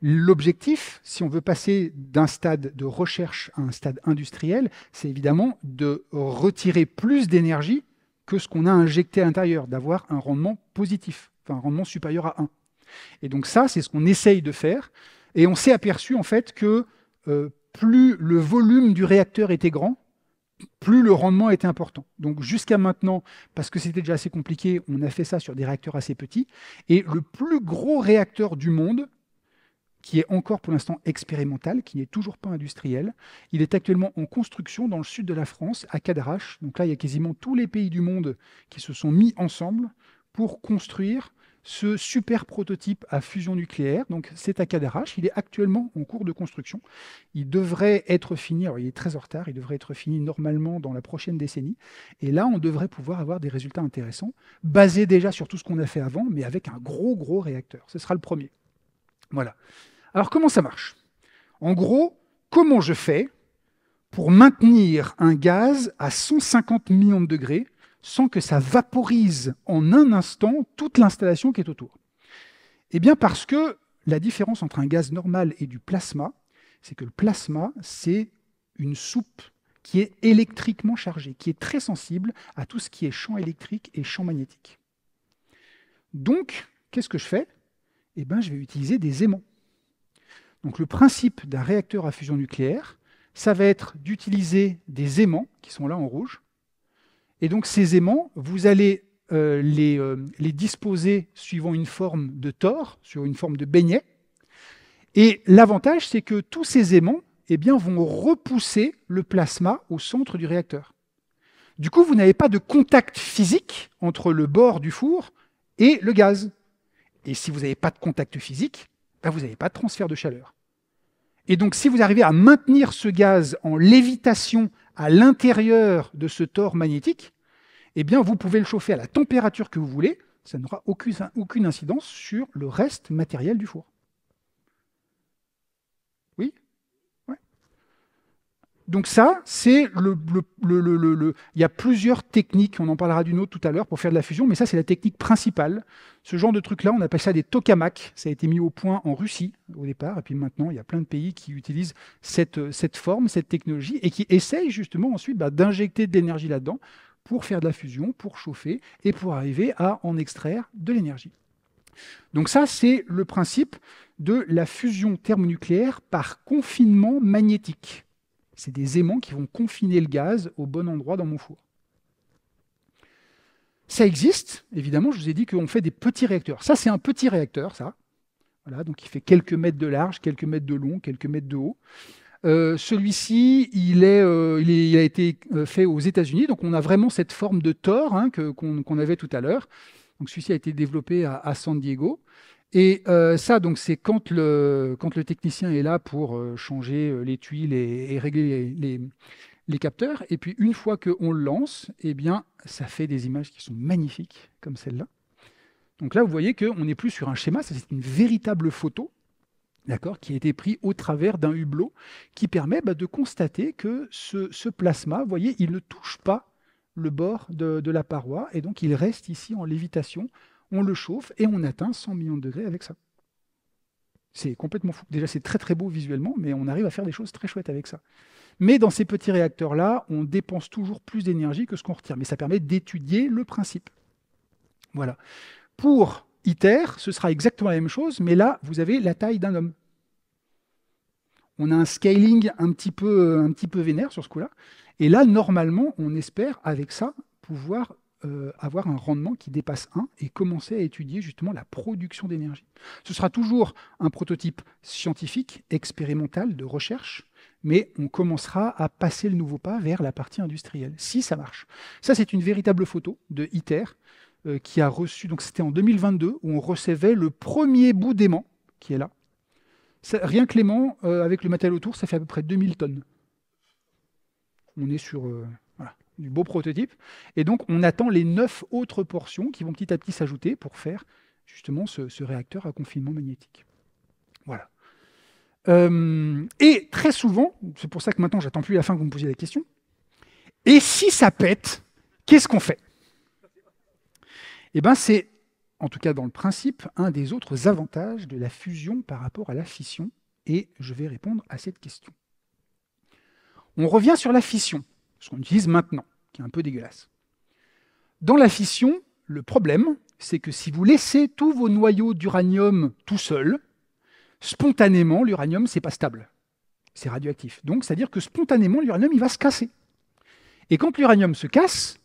L'objectif, si on veut passer d'un stade de recherche à un stade industriel, c'est évidemment de retirer plus d'énergie que ce qu'on a injecté à l'intérieur, d'avoir un rendement positif, enfin un rendement supérieur à 1. Et donc ça, c'est ce qu'on essaye de faire. Et on s'est aperçu en fait que euh, plus le volume du réacteur était grand, plus le rendement était important. Donc jusqu'à maintenant, parce que c'était déjà assez compliqué, on a fait ça sur des réacteurs assez petits. Et le plus gros réacteur du monde, qui est encore pour l'instant expérimental, qui n'est toujours pas industriel. Il est actuellement en construction dans le sud de la France, à Cadarache. Donc là, il y a quasiment tous les pays du monde qui se sont mis ensemble pour construire ce super prototype à fusion nucléaire. Donc c'est à Cadarache, il est actuellement en cours de construction. Il devrait être fini, alors il est très en retard, il devrait être fini normalement dans la prochaine décennie. Et là, on devrait pouvoir avoir des résultats intéressants, basés déjà sur tout ce qu'on a fait avant, mais avec un gros, gros réacteur. Ce sera le premier. Voilà. Alors comment ça marche En gros, comment je fais pour maintenir un gaz à 150 millions de degrés sans que ça vaporise en un instant toute l'installation qui est autour Eh bien parce que la différence entre un gaz normal et du plasma, c'est que le plasma, c'est une soupe qui est électriquement chargée, qui est très sensible à tout ce qui est champ électrique et champ magnétique. Donc, qu'est-ce que je fais Eh bien, je vais utiliser des aimants. Donc, le principe d'un réacteur à fusion nucléaire, ça va être d'utiliser des aimants, qui sont là en rouge, et donc ces aimants, vous allez euh, euh, les, disposer suivant une forme de tore, sur une forme de beignet. Et l'avantage, c'est que tous ces aimants eh bien, vont repousser le plasma au centre du réacteur. Du coup, vous n'avez pas de contact physique entre le bord du four et le gaz. Et si vous n'avez pas de contact physique, ben, vous n'avez pas de transfert de chaleur. Et donc, si vous arrivez à maintenir ce gaz en lévitation à l'intérieur de ce tore magnétique, eh bien, vous pouvez le chauffer à la température que vous voulez, ça n'aura aucune incidence sur le reste matériel du four. donc ça, c'est le, Il y a plusieurs techniques, on en parlera d'une autre tout à l'heure pour faire de la fusion, mais ça, c'est la technique principale. Ce genre de truc-là, on appelle ça des tokamaks. Ça a été mis au point en Russie au départ, et puis maintenant, il y a plein de pays qui utilisent cette, euh, forme, cette technologie, et qui essayent justement ensuite bah, d'injecter de l'énergie là-dedans pour faire de la fusion, pour chauffer, et pour arriver à en extraire de l'énergie. Donc ça, c'est le principe de la fusion thermonucléaire par confinement magnétique. C'est des aimants qui vont confiner le gaz au bon endroit dans mon four. Ça existe, évidemment, je vous ai dit qu'on fait des petits réacteurs. Ça, c'est un petit réacteur, ça. Voilà, donc il fait quelques mètres de large, quelques mètres de long, quelques mètres de haut. Euh, celui-ci, euh, il, a été euh, fait aux États-Unis, donc on a vraiment cette forme de tor hein, qu'on avait tout à l'heure. Donc celui-ci a été développé à San Diego. Et euh, ça, donc, c'est quand le, technicien est là pour euh, changer euh, les tuiles et, régler les, capteurs. Et puis, une fois qu'on le lance, eh bien, ça fait des images qui sont magnifiques, comme celle-là. Donc là, vous voyez qu'on n'est plus sur un schéma, c'est une véritable photo d'accord, qui a été prise au travers d'un hublot, qui permet bah, de constater que ce, plasma, vous voyez, il ne touche pas le bord de, la paroi, et donc il reste ici en lévitation on le chauffe et on atteint 100 millions de degrés avec ça. C'est complètement fou. Déjà, c'est très très beau visuellement, mais on arrive à faire des choses très chouettes avec ça. Mais dans ces petits réacteurs-là, on dépense toujours plus d'énergie que ce qu'on retire. Mais ça permet d'étudier le principe. Voilà. Pour ITER, ce sera exactement la même chose, mais là, vous avez la taille d'un homme. On a un scaling un petit peu, un petit peu vénère sur ce coup-là. Et là, normalement, on espère avec ça pouvoir euh, avoir un rendement qui dépasse 1 et commencer à étudier justement la production d'énergie. Ce sera toujours un prototype scientifique, expérimental, de recherche, mais on commencera à passer le nouveau pas vers la partie industrielle, si ça marche. Ça, c'est une véritable photo de ITER euh, qui a reçu, donc c'était en 2022, où on recevait le premier bout d'aimant qui est là. rien que l'aimant, euh, avec le matériel autour, ça fait à peu près 2000 tonnes. On est sur du beau prototype. Et donc, on attend les neuf autres portions qui vont petit à petit s'ajouter pour faire justement ce, réacteur à confinement magnétique. Voilà. Euh, et très souvent, c'est pour ça que maintenant j'attends plus la fin que vous me posiez la question, et si ça pète, qu'est-ce qu'on fait Eh bien c'est, en tout cas dans le principe, un des autres avantages de la fusion par rapport à la fission, et je vais répondre à cette question. On revient sur la fission ce qu'on utilise maintenant, qui est un peu dégueulasse. Dans la fission, le problème, c'est que si vous laissez tous vos noyaux d'uranium tout seuls, spontanément, l'uranium, n'est pas stable. C'est radioactif. Donc, c'est-à-dire que spontanément, l'uranium, il va se casser. Et quand l'uranium se casse,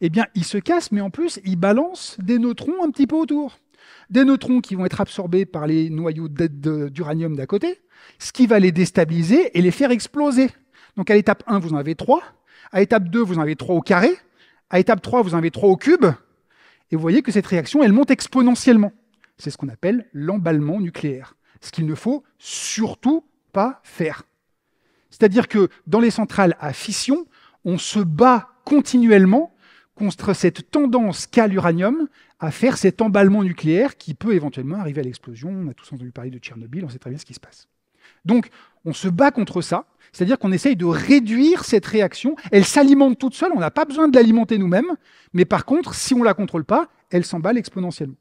eh bien, il se casse, mais en plus, il balance des neutrons un petit peu autour. Des neutrons qui vont être absorbés par les noyaux d'uranium d'à côté, ce qui va les déstabiliser et les faire exploser. Donc, à l'étape 1, vous en avez 3. À étape 2, vous en avez 3 au carré. À étape 3, vous en avez 3 au cube. Et vous voyez que cette réaction, elle monte exponentiellement. C'est ce qu'on appelle l'emballement nucléaire. Ce qu'il ne faut surtout pas faire. C'est-à-dire que dans les centrales à fission, on se bat continuellement contre cette tendance qu'a l'uranium à faire cet emballement nucléaire qui peut éventuellement arriver à l'explosion. On a tous entendu parler de Tchernobyl, on sait très bien ce qui se passe. Donc, on se bat contre ça, c'est-à-dire qu'on essaye de réduire cette réaction. Elle s'alimente toute seule, on n'a pas besoin de l'alimenter nous-mêmes, mais par contre, si on ne la contrôle pas, elle s'emballe exponentiellement.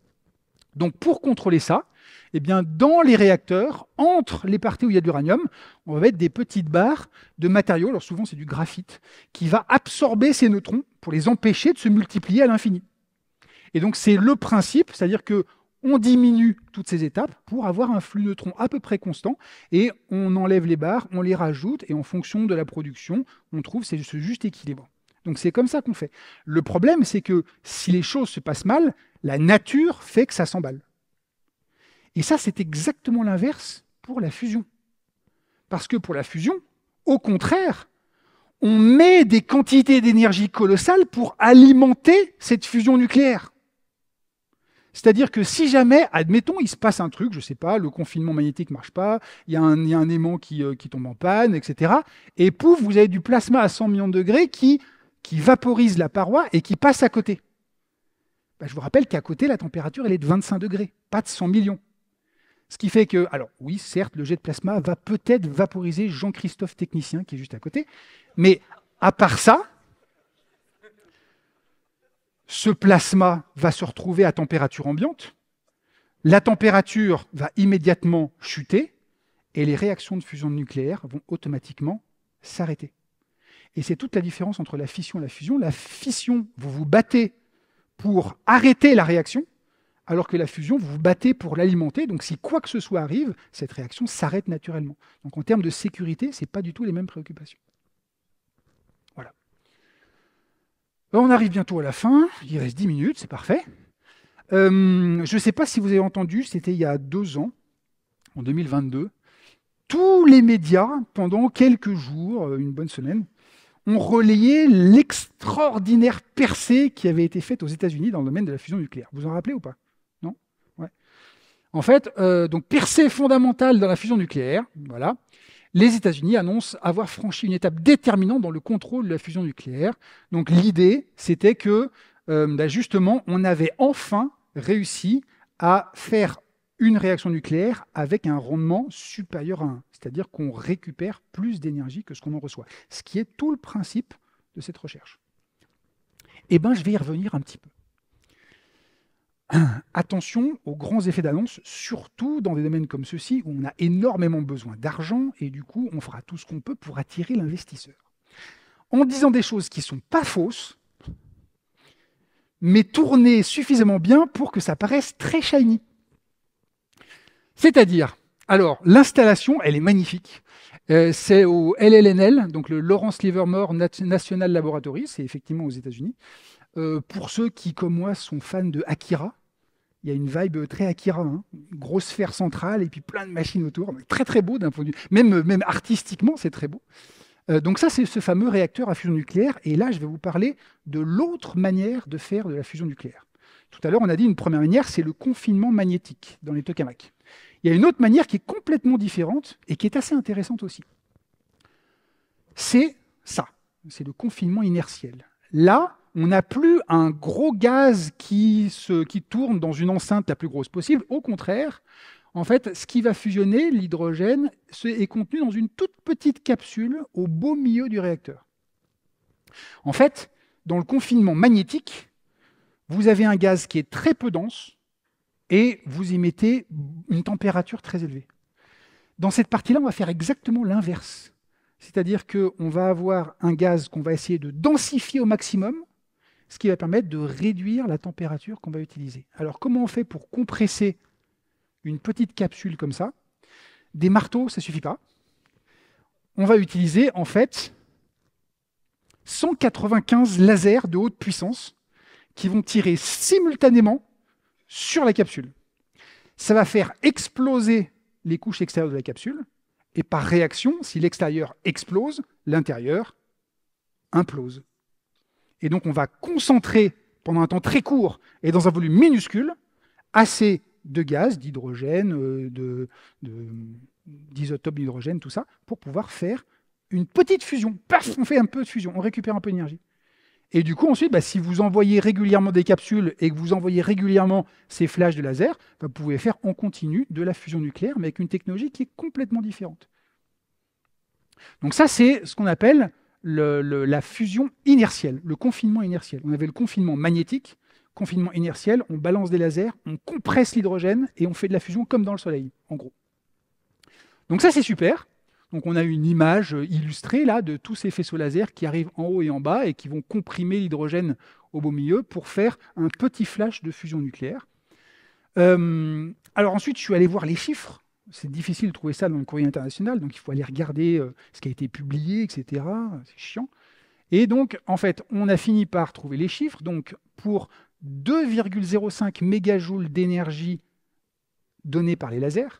Donc pour contrôler ça, eh bien, dans les réacteurs, entre les parties où il y a de l'uranium, on va mettre des petites barres de matériaux, alors souvent c'est du graphite, qui va absorber ces neutrons pour les empêcher de se multiplier à l'infini. Et donc c'est le principe, c'est-à-dire que on diminue toutes ces étapes pour avoir un flux neutron à peu près constant et on enlève les barres, on les rajoute et en fonction de la production, on trouve ce juste équilibre. Donc c'est comme ça qu'on fait. Le problème, c'est que si les choses se passent mal, la nature fait que ça s'emballe. Et ça, c'est exactement l'inverse pour la fusion. Parce que pour la fusion, au contraire, on met des quantités d'énergie colossales pour alimenter cette fusion nucléaire. C'est-à-dire que si jamais, admettons, il se passe un truc, je ne sais pas, le confinement magnétique marche pas, il y, a un aimant euh, qui, tombe en panne, etc. Et pouf, vous avez du plasma à 100 millions de degrés qui, qui vaporise la paroi et qui passe à côté. Ben, je vous rappelle qu'à côté, la température, elle est de 25 degrés, pas de 100 millions. Ce qui fait que, alors oui, certes, le jet de plasma va peut-être vaporiser Jean-Christophe Technicien qui est juste à côté, mais à part ça, ce plasma va se retrouver à température ambiante, la température va immédiatement chuter et les réactions de fusion nucléaire vont automatiquement s'arrêter. Et c'est toute la différence entre la fission et la fusion. La fission, vous vous battez pour arrêter la réaction, alors que la fusion, vous vous battez pour l'alimenter. Donc si quoi que ce soit arrive, cette réaction s'arrête naturellement. Donc en termes de sécurité, ce n'est pas du tout les mêmes préoccupations. Euh, on arrive bientôt à la fin, il reste 10 minutes, c'est parfait. Euh, je ne sais pas si vous avez entendu, c'était il y a deux ans, en 2022, tous les médias, pendant quelques jours, euh, une bonne semaine, ont relayé l'extraordinaire percée qui avait été faite aux États-Unis dans le domaine de la fusion nucléaire. Vous en rappelez ou pas Non ouais. En fait, donc percée fondamentale dans la fusion nucléaire, voilà les États-Unis annoncent avoir franchi une étape déterminante dans le contrôle de la fusion nucléaire. Donc l'idée, c'était que euh, bah, justement, on avait enfin réussi à faire une réaction nucléaire avec un rendement supérieur à 1, c'est-à-dire qu'on récupère plus d'énergie que ce qu'on en reçoit, ce qui est tout le principe de cette recherche. Eh bien, je vais y revenir un petit peu. Attention aux grands effets d'annonce, surtout dans des domaines comme ceux-ci où on a énormément besoin d'argent et du coup on fera tout ce qu'on peut pour attirer l'investisseur. En disant des choses qui ne sont pas fausses, mais tournées suffisamment bien pour que ça paraisse très shiny. C'est-à-dire, alors l'installation, elle est magnifique. Euh, c'est au LLNL, donc le Lawrence Livermore National Laboratory, c'est effectivement aux États-Unis. Euh, pour ceux qui, comme moi, sont fans de Akira, il y a une vibe très Akira, hein. grosse sphère centrale et puis plein de machines autour, très très beau d'un point de vue, même, euh, même artistiquement c'est très beau. Euh, donc ça c'est ce fameux réacteur à fusion nucléaire et là je vais vous parler de l'autre manière de faire de la fusion nucléaire. Tout à l'heure on a dit une première manière c'est le confinement magnétique dans les tokamaks. Il y a une autre manière qui est complètement différente et qui est assez intéressante aussi. C'est ça, c'est le confinement inertiel. Là, on n'a plus un gros gaz qui, qui tourne dans une enceinte la plus grosse possible. Au contraire, en fait, ce qui va fusionner, l'hydrogène, est contenu dans une toute petite capsule au beau milieu du réacteur. En fait, dans le confinement magnétique, vous avez un gaz qui est très peu dense et vous y mettez une température très élevée. Dans cette partie-là, on va faire exactement l'inverse. C'est-à-dire qu'on va avoir un gaz qu'on va essayer de densifier au maximum ce qui va permettre de réduire la température qu'on va utiliser. Alors comment on fait pour compresser une petite capsule comme ça Des marteaux, ça ne suffit pas. On va utiliser en fait 195 lasers de haute puissance qui vont tirer simultanément sur la capsule. Ça va faire exploser les couches extérieures de la capsule, et par réaction, si l'extérieur explose, l'intérieur implose. Et donc on va concentrer pendant un temps très court et dans un volume minuscule assez de gaz, d'hydrogène, euh, d'isotopes d'hydrogène, tout ça, pour pouvoir faire une petite fusion. Paf, on fait un peu de fusion, on récupère un peu d'énergie. Et du coup, ensuite, bah, si vous envoyez régulièrement des capsules et que vous envoyez régulièrement ces flashs de laser, bah, vous pouvez faire en continu de la fusion nucléaire, mais avec une technologie qui est complètement différente. Donc ça, c'est ce qu'on appelle le, la fusion inertielle, le confinement inertiel. On avait le confinement magnétique, confinement inertiel, on balance des lasers, on compresse l'hydrogène et on fait de la fusion comme dans le Soleil, en gros. Donc ça, c'est super. Donc on a une image illustrée là de tous ces faisceaux lasers qui arrivent en haut et en bas et qui vont comprimer l'hydrogène au beau milieu pour faire un petit flash de fusion nucléaire. Euh, alors ensuite, je suis allé voir les chiffres c'est difficile de trouver ça dans le courrier international, donc il faut aller regarder euh, ce qui a été publié, etc. C'est chiant. Et donc, en fait, on a fini par trouver les chiffres. Donc, pour 2,05 mégajoules d'énergie donnée par les lasers,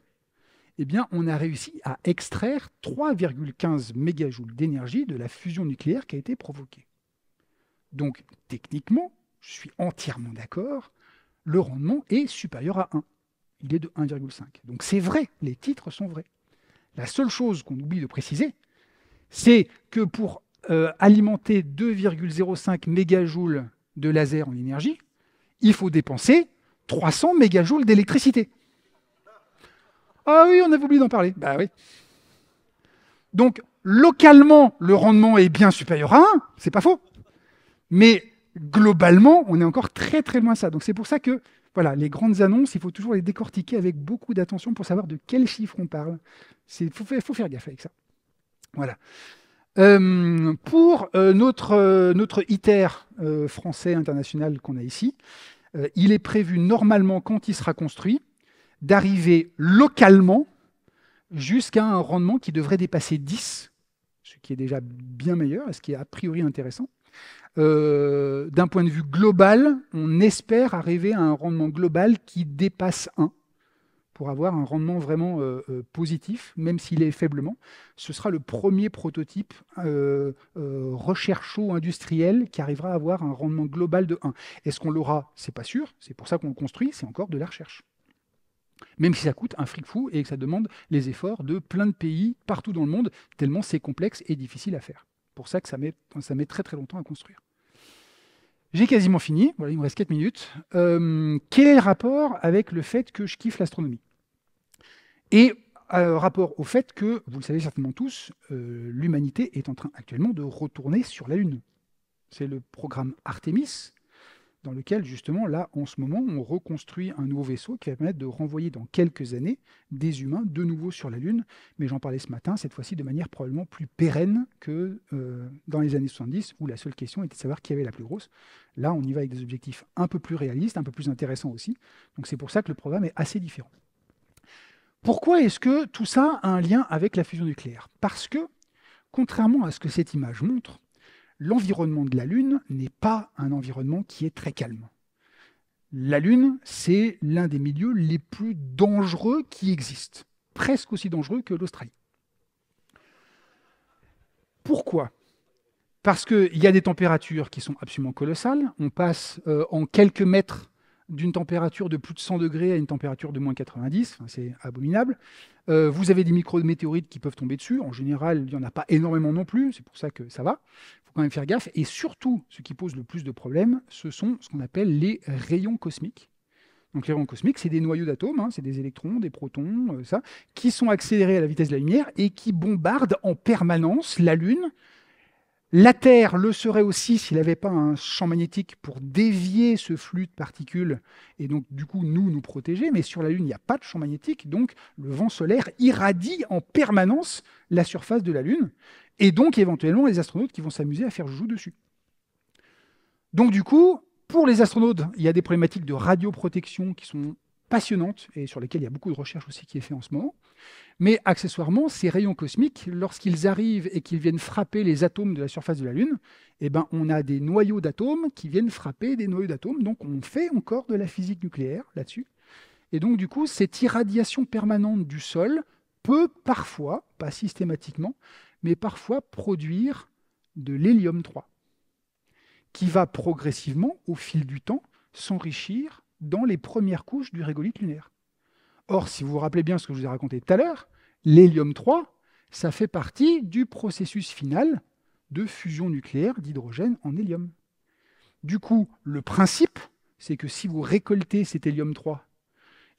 eh bien, on a réussi à extraire 3,15 mégajoules d'énergie de la fusion nucléaire qui a été provoquée. Donc, techniquement, je suis entièrement d'accord, le rendement est supérieur à 1 il est de 1,5. Donc c'est vrai, les titres sont vrais. La seule chose qu'on oublie de préciser, c'est que pour euh, alimenter 2,05 mégajoules de laser en énergie, il faut dépenser 300 mégajoules d'électricité. Ah oui, on avait oublié d'en parler. Bah oui. Donc, localement, le rendement est bien supérieur à 1, c'est pas faux. Mais globalement, on est encore très très loin de ça. Donc c'est pour ça que voilà, les grandes annonces, il faut toujours les décortiquer avec beaucoup d'attention pour savoir de quels chiffres on parle. Il faut, faire gaffe avec ça. Voilà. Euh, pour euh, notre, euh, notre, ITER français international qu'on a ici, il est prévu normalement, quand il sera construit, d'arriver localement jusqu'à un rendement qui devrait dépasser 10, ce qui est déjà bien meilleur et ce qui est a priori intéressant. Euh, d'un point de vue global, on espère arriver à un rendement global qui dépasse 1 pour avoir un rendement vraiment euh, euh, positif, même s'il est faiblement. Ce sera le premier prototype rechercho-industriel qui arrivera à avoir un rendement global de 1. Est-ce qu'on l'aura C'est pas sûr. C'est pour ça qu'on le construit. C'est encore de la recherche. Même si ça coûte un fric fou et que ça demande les efforts de plein de pays partout dans le monde, tellement c'est complexe et difficile à faire pour ça que ça met, très très longtemps à construire. J'ai quasiment fini, il me reste 4 minutes. Euh, quel est le rapport avec le fait que je kiffe l'astronomie Et euh, rapport au fait que, vous le savez certainement tous, euh, l'humanité est en train actuellement de retourner sur la Lune. C'est le programme Artemis, dans lequel justement là en ce moment on reconstruit un nouveau vaisseau qui va permettre de renvoyer dans quelques années des humains de nouveau sur la Lune, mais j'en parlais ce matin, cette fois-ci de manière probablement plus pérenne que euh, dans les années 70 où la seule question était de savoir qui avait la plus grosse. Là on y va avec des objectifs un peu plus réalistes, un peu plus intéressants aussi, donc c'est pour ça que le programme est assez différent. Pourquoi est-ce que tout ça a un lien avec la fusion nucléaire Parce que, contrairement à ce que cette image montre, l'environnement de la Lune n'est pas un environnement qui est très calme. La Lune, c'est l'un des milieux les plus dangereux qui existent, presque aussi dangereux que l'Australie. Pourquoi Parce qu'il y a des températures qui sont absolument colossales. On passe euh, en quelques mètres d'une température de plus de 100 degrés à une température de moins 90, c'est abominable. Euh, vous avez des micro-météorites qui peuvent tomber dessus, en général il n'y en a pas énormément non plus, c'est pour ça que ça va, il faut quand même faire gaffe, et surtout ce qui pose le plus de problèmes, ce sont ce qu'on appelle les rayons cosmiques. Donc les rayons cosmiques, c'est des noyaux d'atomes, hein, c'est des électrons, des protons, euh, ça, qui sont accélérés à la vitesse de la lumière et qui bombardent en permanence la Lune la Terre le serait aussi s'il n'avait pas un champ magnétique pour dévier ce flux de particules et donc du coup nous nous protéger. Mais sur la Lune, il n'y a pas de champ magnétique, donc le vent solaire irradie en permanence la surface de la Lune et donc éventuellement les astronautes qui vont s'amuser à faire joujou dessus. Donc du coup, pour les astronautes, il y a des problématiques de radioprotection qui sont passionnante et sur lesquelles il y a beaucoup de recherches aussi qui est fait en ce moment. Mais accessoirement, ces rayons cosmiques, lorsqu'ils arrivent et qu'ils viennent frapper les atomes de la surface de la Lune, eh ben, on a des noyaux d'atomes qui viennent frapper des noyaux d'atomes. Donc on fait encore de la physique nucléaire là-dessus. Et donc du coup, cette irradiation permanente du sol peut parfois, pas systématiquement, mais parfois produire de l'hélium 3, qui va progressivement, au fil du temps, s'enrichir dans les premières couches du régolithe lunaire. Or, si vous vous rappelez bien ce que je vous ai raconté tout à l'heure, l'hélium 3, ça fait partie du processus final de fusion nucléaire d'hydrogène en hélium. Du coup, le principe, c'est que si vous récoltez cet hélium 3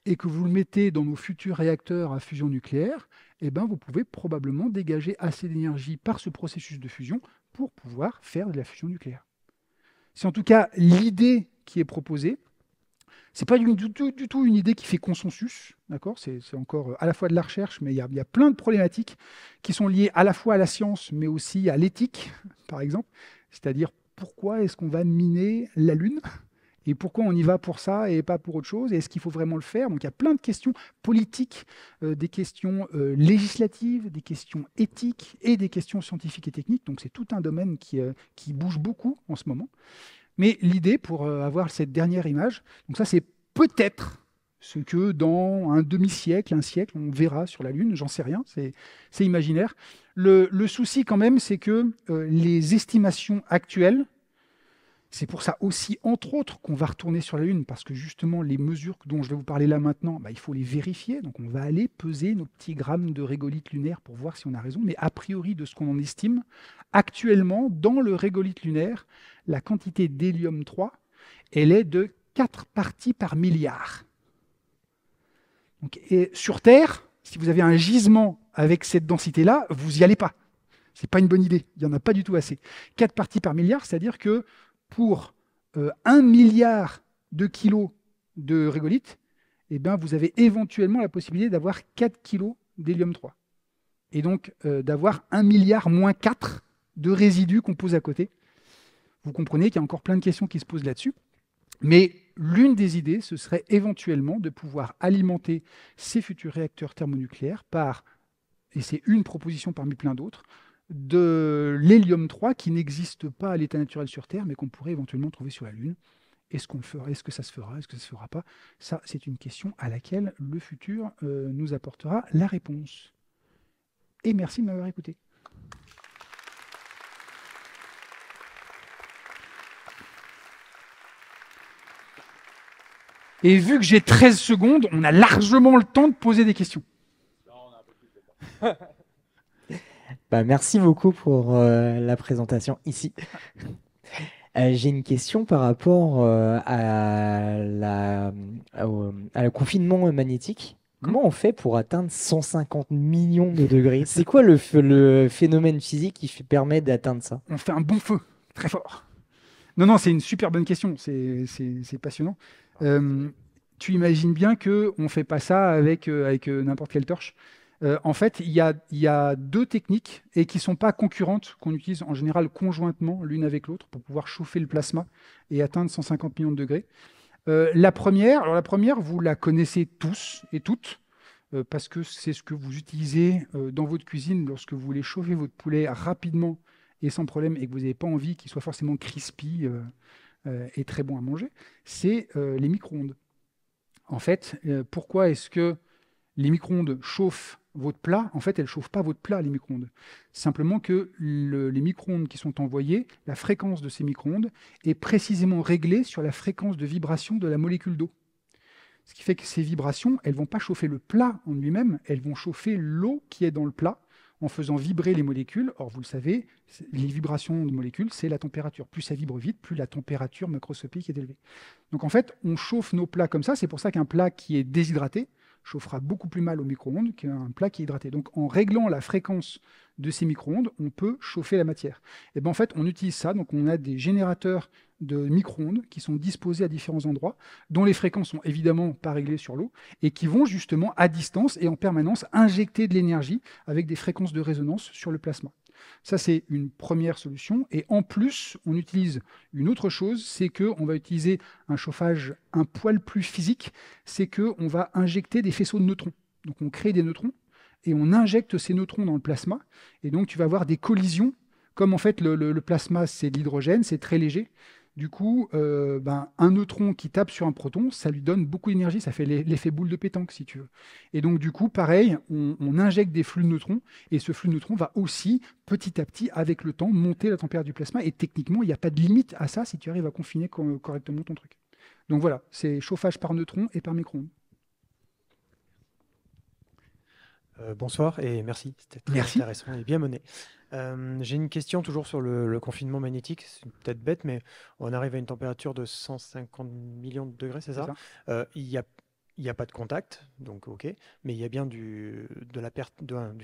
et que vous le mettez dans nos futurs réacteurs à fusion nucléaire, eh ben, vous pouvez probablement dégager assez d'énergie par ce processus de fusion pour pouvoir faire de la fusion nucléaire. C'est en tout cas l'idée qui est proposée, c'est pas du, du, tout une idée qui fait consensus, d'accord C'est encore euh, à la fois de la recherche, mais il y a, plein de problématiques qui sont liées à la fois à la science, mais aussi à l'éthique, par exemple. C'est-à-dire pourquoi est-ce qu'on va miner la Lune et pourquoi on y va pour ça et pas pour autre chose Est-ce qu'il faut vraiment le faire Donc il y a plein de questions politiques, euh, des questions euh, législatives, des questions éthiques et des questions scientifiques et techniques. Donc c'est tout un domaine qui, qui bouge beaucoup en ce moment. Mais l'idée pour euh, avoir cette dernière image, donc ça c'est peut-être ce que dans un demi-siècle, un siècle, on verra sur la Lune, j'en sais rien, c'est imaginaire. Le, souci quand même, c'est que euh, les estimations actuelles c'est pour ça aussi, entre autres, qu'on va retourner sur la Lune, parce que justement, les mesures dont je vais vous parler là maintenant, bah, il faut les vérifier. Donc on va aller peser nos petits grammes de régolithes lunaire pour voir si on a raison. Mais a priori, de ce qu'on en estime, actuellement, dans le régolithe lunaire, la quantité d'hélium 3, elle est de 4 parties par milliard. et sur Terre, si vous avez un gisement avec cette densité-là, vous n'y allez pas. Ce n'est pas une bonne idée. Il n'y en a pas du tout assez. 4 parties par milliard, c'est-à-dire que pour 1 euh, milliard de kilos de régolithes, eh ben, vous avez éventuellement la possibilité d'avoir 4 kilos d'hélium 3. Et donc euh, d'avoir 1 milliard moins 4 de résidus qu'on pose à côté. Vous comprenez qu'il y a encore plein de questions qui se posent là-dessus. Mais l'une des idées, ce serait éventuellement de pouvoir alimenter ces futurs réacteurs thermonucléaires par, et c'est une proposition parmi plein d'autres, de l'hélium 3 qui n'existe pas à l'état naturel sur Terre, mais qu'on pourrait éventuellement trouver sur la Lune. Est-ce qu'on ce que ça se fera Est-ce que ça se fera pas Ça, c'est une question à laquelle le futur euh, nous apportera la réponse. Et merci de m'avoir écouté. Et vu que j'ai 13 secondes, on a largement le temps de poser des questions. Non, on a de temps. Bah, merci beaucoup pour euh, la présentation ici. Euh, j'ai une question par rapport euh, à, la, au, confinement magnétique. Hmm. Comment on fait pour atteindre 150 millions de degrés C'est quoi le, phénomène physique qui permet d'atteindre ça On fait un bon feu, très fort. Non, non, c'est une super bonne question, c'est passionnant. tu imagines bien qu'on ne fait pas ça avec, n'importe quelle torche. Euh, en fait, il y, a, deux techniques et qui ne sont pas concurrentes, qu'on utilise en général conjointement l'une avec l'autre pour pouvoir chauffer le plasma et atteindre 150 millions de degrés. Euh, la, première, la première, vous la connaissez tous et toutes, euh, parce que c'est ce que vous utilisez dans votre cuisine lorsque vous voulez chauffer votre poulet rapidement et sans problème et que vous n'avez pas envie qu'il soit forcément crispy et très bon à manger, c'est les micro-ondes. En fait, pourquoi est-ce que les micro-ondes chauffent votre plat, en fait, elle ne chauffe pas votre plat, les micro-ondes. Simplement que les micro-ondes qui sont envoyées, la fréquence de ces micro-ondes est précisément réglée sur la fréquence de vibration de la molécule d'eau. Ce qui fait que ces vibrations, elles ne vont pas chauffer le plat en lui-même, elles vont chauffer l'eau qui est dans le plat en faisant vibrer les molécules. Or, vous le savez, les vibrations de molécules, c'est la température. Plus ça vibre vite, plus la température macroscopique est élevée. Donc en fait, on chauffe nos plats comme ça. C'est pour ça qu'un plat qui est déshydraté, chauffera beaucoup plus mal au micro-ondes qu'un plat qui est hydraté. Donc en réglant la fréquence de ces micro-ondes, on peut chauffer la matière. Et ben en fait, on utilise ça. Donc on a des générateurs de micro-ondes qui sont disposés à différents endroits, dont les fréquences sont évidemment pas réglées sur l'eau, et qui vont justement à distance et en permanence injecter de l'énergie avec des fréquences de résonance sur le plasma. Ça, c'est une première solution. Et en plus, on utilise une autre chose, c'est qu'on va utiliser un chauffage un poil plus physique, c'est qu'on va injecter des faisceaux de neutrons. Donc on crée des neutrons et on injecte ces neutrons dans le plasma. Et donc tu vas avoir des collisions, comme en fait le, plasma, c'est de l'hydrogène, c'est très léger. Du coup, euh, ben, un neutron qui tape sur un proton, ça lui donne beaucoup d'énergie, ça fait l'effet boule de pétanque, si tu veux. Et donc, du coup, pareil, on, injecte des flux de neutrons, et ce flux de neutrons va aussi, petit à petit, avec le temps, monter la température du plasma, et techniquement, il n'y a pas de limite à ça si tu arrives à confiner correctement ton truc. Donc voilà, c'est chauffage par neutron et par micro-ondes. Euh, bonsoir et merci, c'était très intéressant et bien mené. Euh, j'ai une question toujours sur le, confinement magnétique. C'est peut-être bête, mais on arrive à une température de 150 millions de degrés, c'est ça, euh, Il n'y a, pas de contact, donc ok, mais il y a bien du,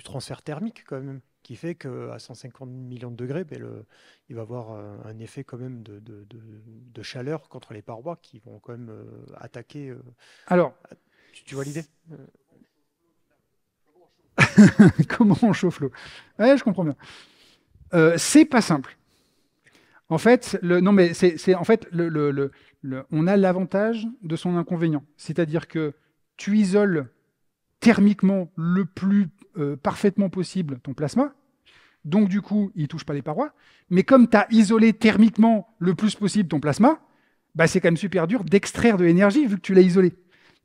transfert thermique quand même, qui fait qu'à 150 millions de degrés, ben, il va avoir euh, un effet quand même de, chaleur contre les parois qui vont quand même attaquer. Alors, tu vois l'idée Comment on chauffe l'eau je comprends bien. Euh, c'est pas simple. En fait, le, non, mais c'est en fait, le, on a l'avantage de son inconvénient. C'est-à-dire que tu isoles thermiquement le plus euh, parfaitement possible ton plasma. Donc, du coup, il ne touche pas les parois. Mais comme tu as isolé thermiquement le plus possible ton plasma, bah, c'est quand même super dur d'extraire de l'énergie vu que tu l'as isolé.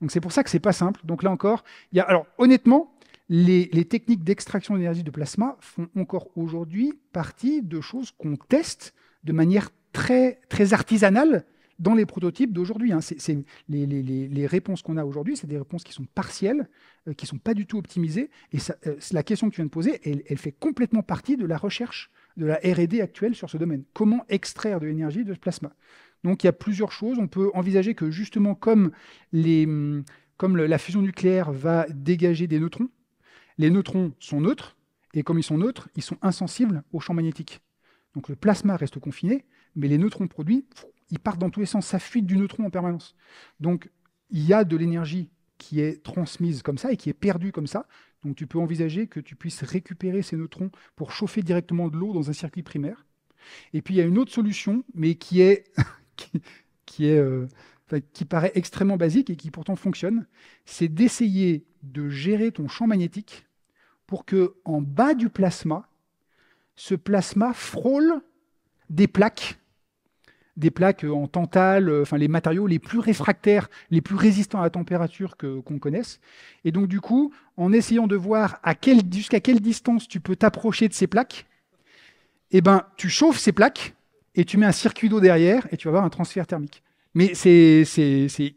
Donc, c'est pour ça que c'est pas simple. Donc, là encore, Alors, honnêtement, les, techniques d'extraction d'énergie de plasma font encore aujourd'hui partie de choses qu'on teste de manière très, très artisanale dans les prototypes d'aujourd'hui. Hein. Les, réponses qu'on a aujourd'hui, c'est des réponses qui sont partielles, euh, qui ne sont pas du tout optimisées. Et euh, la question que tu viens de poser, elle, elle, fait complètement partie de la recherche, de la RD actuelle sur ce domaine. Comment extraire de l'énergie de ce plasma Donc il y a plusieurs choses. On peut envisager que justement, comme, hum, la fusion nucléaire va dégager des neutrons, les neutrons sont neutres, et comme ils sont neutres, ils sont insensibles au champ magnétique. Donc le plasma reste confiné, mais les neutrons produits, ils partent dans tous les sens, ça fuite du neutron en permanence. Donc il y a de l'énergie qui est transmise comme ça et qui est perdue comme ça. Donc tu peux envisager que tu puisses récupérer ces neutrons pour chauffer directement de l'eau dans un circuit primaire. Et puis il y a une autre solution, mais qui est, est euh, qui paraît extrêmement basique et qui pourtant fonctionne, c'est d'essayer de gérer ton champ magnétique pour que en bas du plasma, ce plasma frôle des plaques, des plaques euh, en tantale, euh, enfin les matériaux les plus réfractaires, les plus résistants à la température qu'on connaisse. Et donc du coup, en essayant de voir à jusqu'à quelle distance tu peux t'approcher de ces plaques, eh ben, tu chauffes ces plaques et tu mets un circuit d'eau derrière et tu vas avoir un transfert thermique. Mais c'est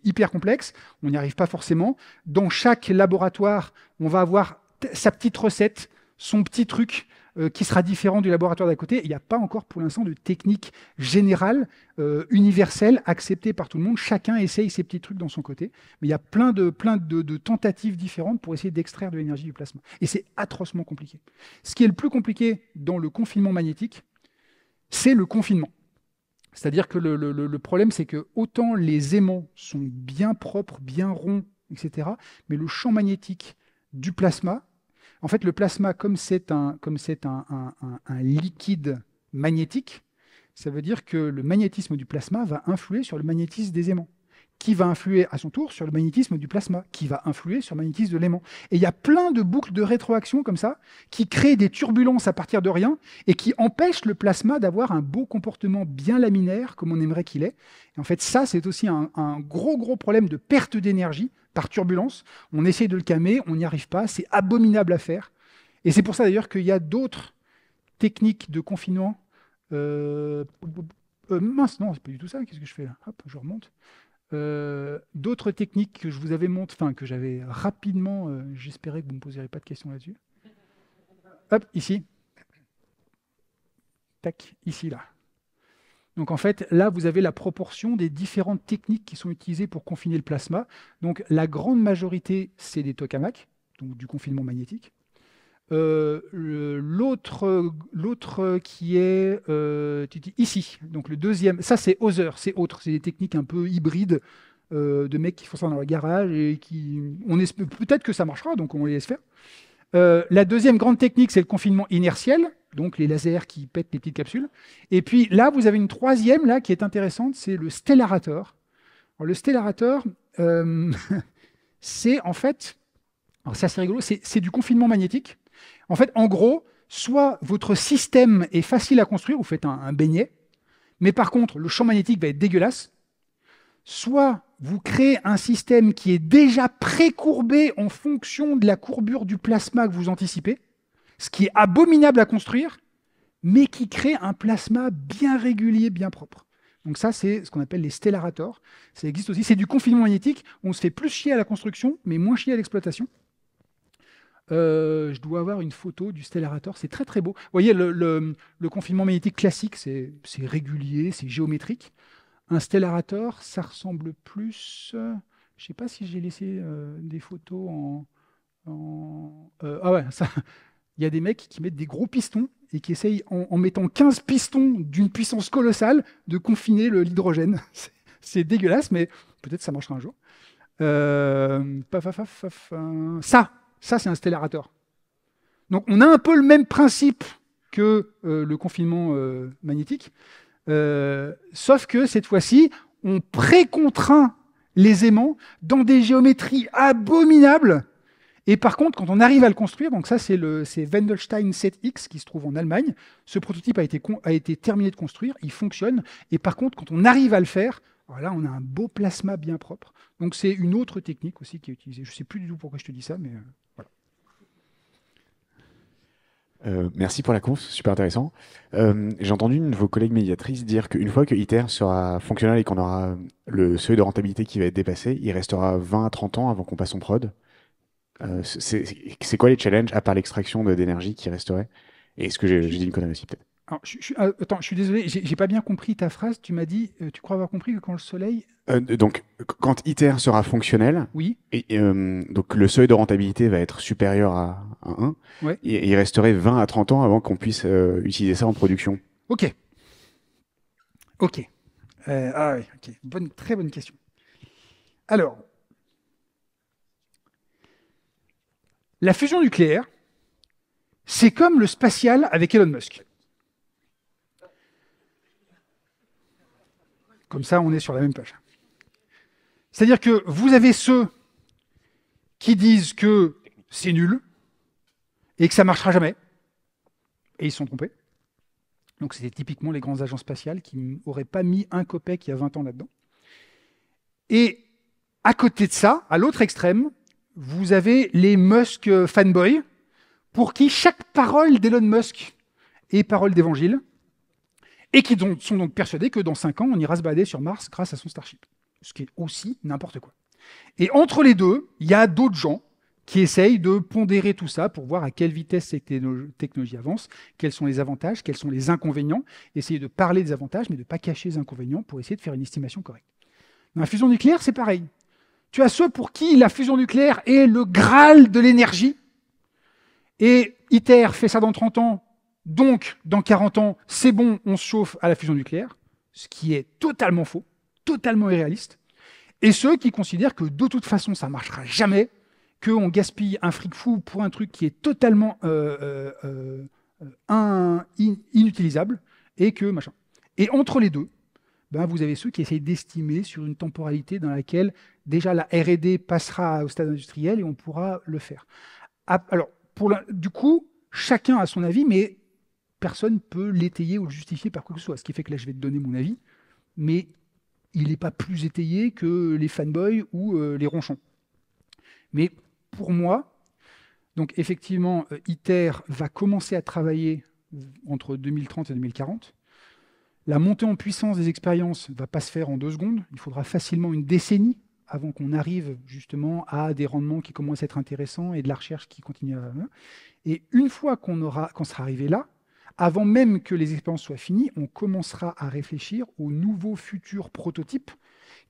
hyper complexe, on n'y arrive pas forcément. Dans chaque laboratoire, on va avoir sa petite recette, son petit truc euh, qui sera différent du laboratoire d'à côté. Il n'y a pas encore pour l'instant de technique générale, euh, universelle, acceptée par tout le monde. Chacun essaye ses petits trucs dans son côté. Mais il y a plein de, de tentatives différentes pour essayer d'extraire de l'énergie du plasma. Et c'est atrocement compliqué. Ce qui est le plus compliqué dans le confinement magnétique, c'est le confinement. C'est-à-dire que le, problème, c'est que autant les aimants sont bien propres, bien ronds, etc., mais le champ magnétique du plasma, en fait, le plasma, comme c'est un, comme c'est un, liquide magnétique, ça veut dire que le magnétisme du plasma va influer sur le magnétisme des aimants qui va influer à son tour sur le magnétisme du plasma, qui va influer sur le magnétisme de l'aimant. Et il y a plein de boucles de rétroaction comme ça, qui créent des turbulences à partir de rien et qui empêchent le plasma d'avoir un beau comportement bien laminaire comme on aimerait qu'il ait. Et en fait, ça, c'est aussi un, gros, gros problème de perte d'énergie par turbulence. On essaye de le calmer, on n'y arrive pas, c'est abominable à faire. Et c'est pour ça d'ailleurs qu'il y a d'autres techniques de confinement. Euh, euh, mince, non, c'est pas du tout ça, qu'est-ce que je fais là Hop, je remonte. Euh, d'autres techniques que je vous avais montrées, enfin que j'avais rapidement, euh, j'espérais que vous ne me poserez pas de questions là-dessus. Hop, ici. Tac, ici, là. Donc en fait, là, vous avez la proportion des différentes techniques qui sont utilisées pour confiner le plasma. Donc la grande majorité, c'est des tokamaks, donc du confinement magnétique. Euh, l'autre, l'autre qui est euh, ici, donc le deuxième, ça c'est Other, c'est autre, c'est des techniques un peu hybrides euh, de mecs qui font ça dans leur garage et qui, on espère, peut-être que ça marchera, donc on les laisse faire. la deuxième grande technique, c'est le confinement inertiel, donc les lasers qui pètent les petites capsules. Et puis là, vous avez une troisième là qui est intéressante, c'est le stellarator. le stellarator, c'est en fait, alors assez rigolo, c'est, c'est du confinement magnétique. En fait, en gros, soit votre système est facile à construire, vous faites un, beignet, mais par contre, le champ magnétique va être dégueulasse, soit vous créez un système qui est déjà précourbé en fonction de la courbure du plasma que vous anticipez, ce qui est abominable à construire, mais qui crée un plasma bien régulier, bien propre. Donc ça, c'est ce qu'on appelle les stellarators. Ça existe aussi. C'est du confinement magnétique. On se fait plus chier à la construction, mais moins chier à l'exploitation. Euh, je dois avoir une photo du Stellarator. C'est très très beau. Vous voyez, le, confinement magnétique classique, c'est régulier, c'est géométrique. Un Stellarator, ça ressemble plus. je ne sais pas si j'ai laissé euh, des photos en. Euh, ah ouais, ça. Il y a des mecs qui mettent des gros pistons et qui essayent, en, mettant 15 pistons d'une puissance colossale, de confiner l'hydrogène. C'est dégueulasse, mais peut-être ça marchera un jour. Paf, paf, paf, ça, ça c'est un stellarator. Donc on a un peu le même principe que euh, le confinement euh, magnétique, euh, sauf que cette fois-ci, on précontraint les aimants dans des géométries abominables. Et par contre, quand on arrive à le construire, donc ça c'est le Wendelstein 7X qui se trouve en Allemagne, ce prototype a été, a été terminé de construire, il fonctionne. Et par contre, quand on arrive à le faire, là on a un beau plasma bien propre. Donc c'est une autre technique aussi qui est utilisée. Je ne sais plus du tout pourquoi je te dis ça, mais euh, merci pour la conf, super intéressant. Euh, j'ai entendu une de vos collègues médiatrices dire qu'une fois que ITER sera fonctionnel et qu'on aura le seuil de rentabilité qui va être dépassé, il restera 20 à 30 ans avant qu'on passe en prod. Euh, c'est quoi les challenges à part l'extraction d'énergie qui resterait Et est-ce que je dis une connerie peut-être je, euh, attends, je suis désolé, j'ai pas bien compris ta phrase. Tu m'as dit, euh, tu crois avoir compris que quand le soleil. Euh, donc, quand ITER sera fonctionnel, oui. Et, donc le seuil de rentabilité va être supérieur à, 1. Et, il resterait 20 à 30 ans avant qu'on puisse utiliser ça en production. Ok. Ok. ah oui, ok. Bonne, très bonne question. Alors, la fusion nucléaire, c'est comme le spatial avec Elon Musk. Comme ça, on est sur la même page. C'est-à-dire que vous avez ceux qui disent que c'est nul et que ça ne marchera jamais. Et ils sont trompés. Donc c'était typiquement les grands agents spatiales qui n'auraient pas mis un copec il y a 20 ans là-dedans. Et à côté de ça, à l'autre extrême, vous avez les Musk fanboys, pour qui chaque parole d'Elon Musk est parole d'évangile, et qui sont donc persuadés que dans 5 ans, on ira se balader sur Mars grâce à son Starship. Ce qui est aussi n'importe quoi. Et entre les deux, il y a d'autres gens qui essayent de pondérer tout ça pour voir à quelle vitesse ces technologies avance, quels sont les avantages, quels sont les inconvénients, essayer de parler des avantages, mais de ne pas cacher les inconvénients pour essayer de faire une estimation correcte. Dans la fusion nucléaire, c'est pareil. Tu as ceux pour qui la fusion nucléaire est le graal de l'énergie, et ITER fait ça dans 30 ans, donc, dans 40 ans, c'est bon, on se chauffe à la fusion nucléaire, ce qui est totalement faux, totalement irréaliste. Et ceux qui considèrent que de toute façon, ça ne marchera jamais, qu'on gaspille un fric fou pour un truc qui est totalement euh, euh, euh, inutilisable, et que machin. Et entre les deux, ben, vous avez ceux qui essayent d'estimer sur une temporalité dans laquelle déjà la RD passera au stade industriel et on pourra le faire. Alors, du coup, chacun a son avis, mais personne peut l'étayer ou le justifier par quoi que ce soit. Ce qui fait que là, je vais te donner mon avis, mais il n'est pas plus étayé que les fanboys ou euh, les ronchons. Mais pour moi, donc effectivement, euh, ITER va commencer à travailler entre 2030 et 2040. La montée en puissance des expériences ne va pas se faire en deux secondes. Il faudra facilement une décennie avant qu'on arrive justement à des rendements qui commencent à être intéressants et de la recherche qui continue à... Hein. Et une fois qu'on aura, qu'on sera arrivé là, avant même que les expériences soient finies, on commencera à réfléchir aux nouveaux futurs prototypes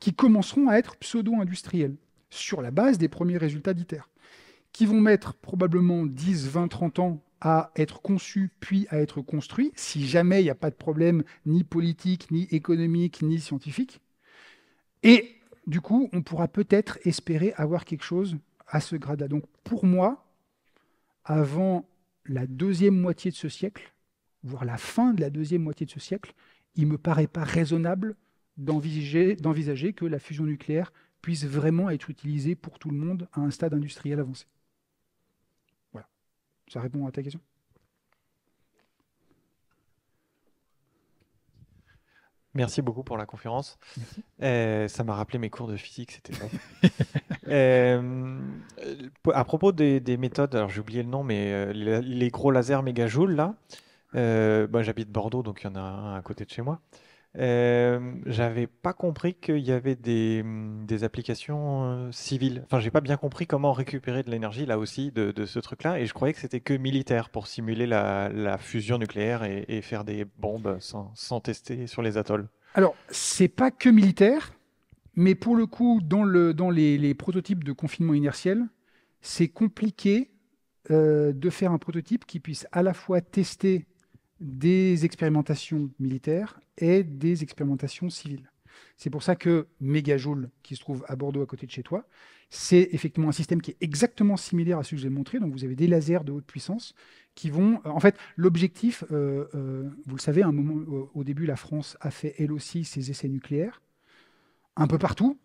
qui commenceront à être pseudo-industriels sur la base des premiers résultats d'ITER, qui vont mettre probablement 10, 20, 30 ans à être conçus puis à être construits, si jamais il n'y a pas de problème ni politique, ni économique, ni scientifique. Et du coup, on pourra peut-être espérer avoir quelque chose à ce grade-là. Donc pour moi, avant la deuxième moitié de ce siècle, voire la fin de la deuxième moitié de ce siècle, il ne me paraît pas raisonnable d'envisager que la fusion nucléaire puisse vraiment être utilisée pour tout le monde à un stade industriel avancé. Voilà. Ça répond à ta question Merci beaucoup pour la conférence. Euh, ça m'a rappelé mes cours de physique, c'était bon. Euh, à propos des, méthodes, alors j'ai oublié le nom, mais euh, les, les gros lasers mégajoules, là, euh, bah, j'habite Bordeaux, donc il y en a un à côté de chez moi. Euh, j'avais pas compris qu'il y avait des, mm, applications euh, civiles. Enfin, j'ai pas bien compris comment récupérer de l'énergie là aussi de, ce truc-là. Et je croyais que c'était que militaire pour simuler la, fusion nucléaire et, faire des bombes sans, tester sur les atolls. Alors, c'est pas que militaire, mais pour le coup, dans, le, dans les, prototypes de confinement inertiel, c'est compliqué de faire un prototype qui puisse à la fois tester des expérimentations militaires et des expérimentations civiles. C'est pour ça que Megajoule, qui se trouve à Bordeaux à côté de chez toi, c'est effectivement un système qui est exactement similaire à celui que je montré. Donc vous avez des lasers de haute puissance qui vont... Euh, en fait, l'objectif, euh, euh, vous le savez, un moment, au, début, la France a fait elle aussi ses essais nucléaires, un peu partout.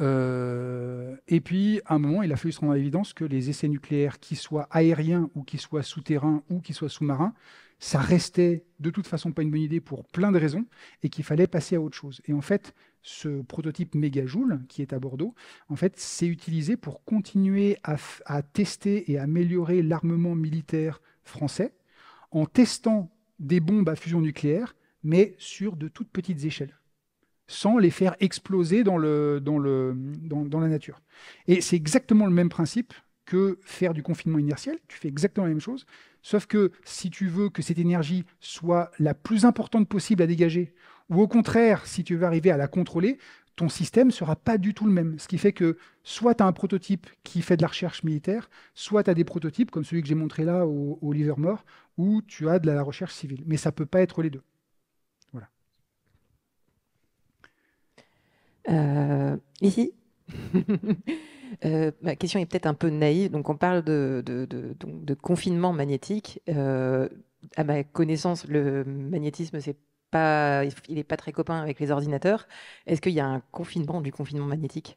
et puis, à un moment, il a fallu se rendre à l'évidence que les essais nucléaires, qu'ils soient aériens ou qu'ils soient souterrains ou qu'ils soient sous-marins, ça restait de toute façon pas une bonne idée pour plein de raisons et qu'il fallait passer à autre chose. Et en fait, ce prototype Megajoule qui est à Bordeaux, en fait, utilisé pour continuer à, tester et améliorer l'armement militaire français en testant des bombes à fusion nucléaire, mais sur de toutes petites échelles sans les faire exploser dans, dans la nature. Et c'est exactement le même principe que faire du confinement inertiel. Tu fais exactement la même chose, Sauf que si tu veux que cette énergie soit la plus importante possible à dégager, ou au contraire, si tu veux arriver à la contrôler, ton système ne sera pas du tout le même. Ce qui fait que soit tu as un prototype qui fait de la recherche militaire, soit tu as des prototypes comme celui que j'ai montré là au, Livermore, où tu as de la recherche civile. Mais ça ne peut pas être les deux. Voilà. Euh, ici Euh, ma question est peut-être un peu naïve. Donc, on parle de, de, confinement magnétique. Euh, à ma connaissance, le magnétisme, c'est pas, il n'est pas très copain avec les ordinateurs. Est-ce qu'il y a un confinement du confinement magnétique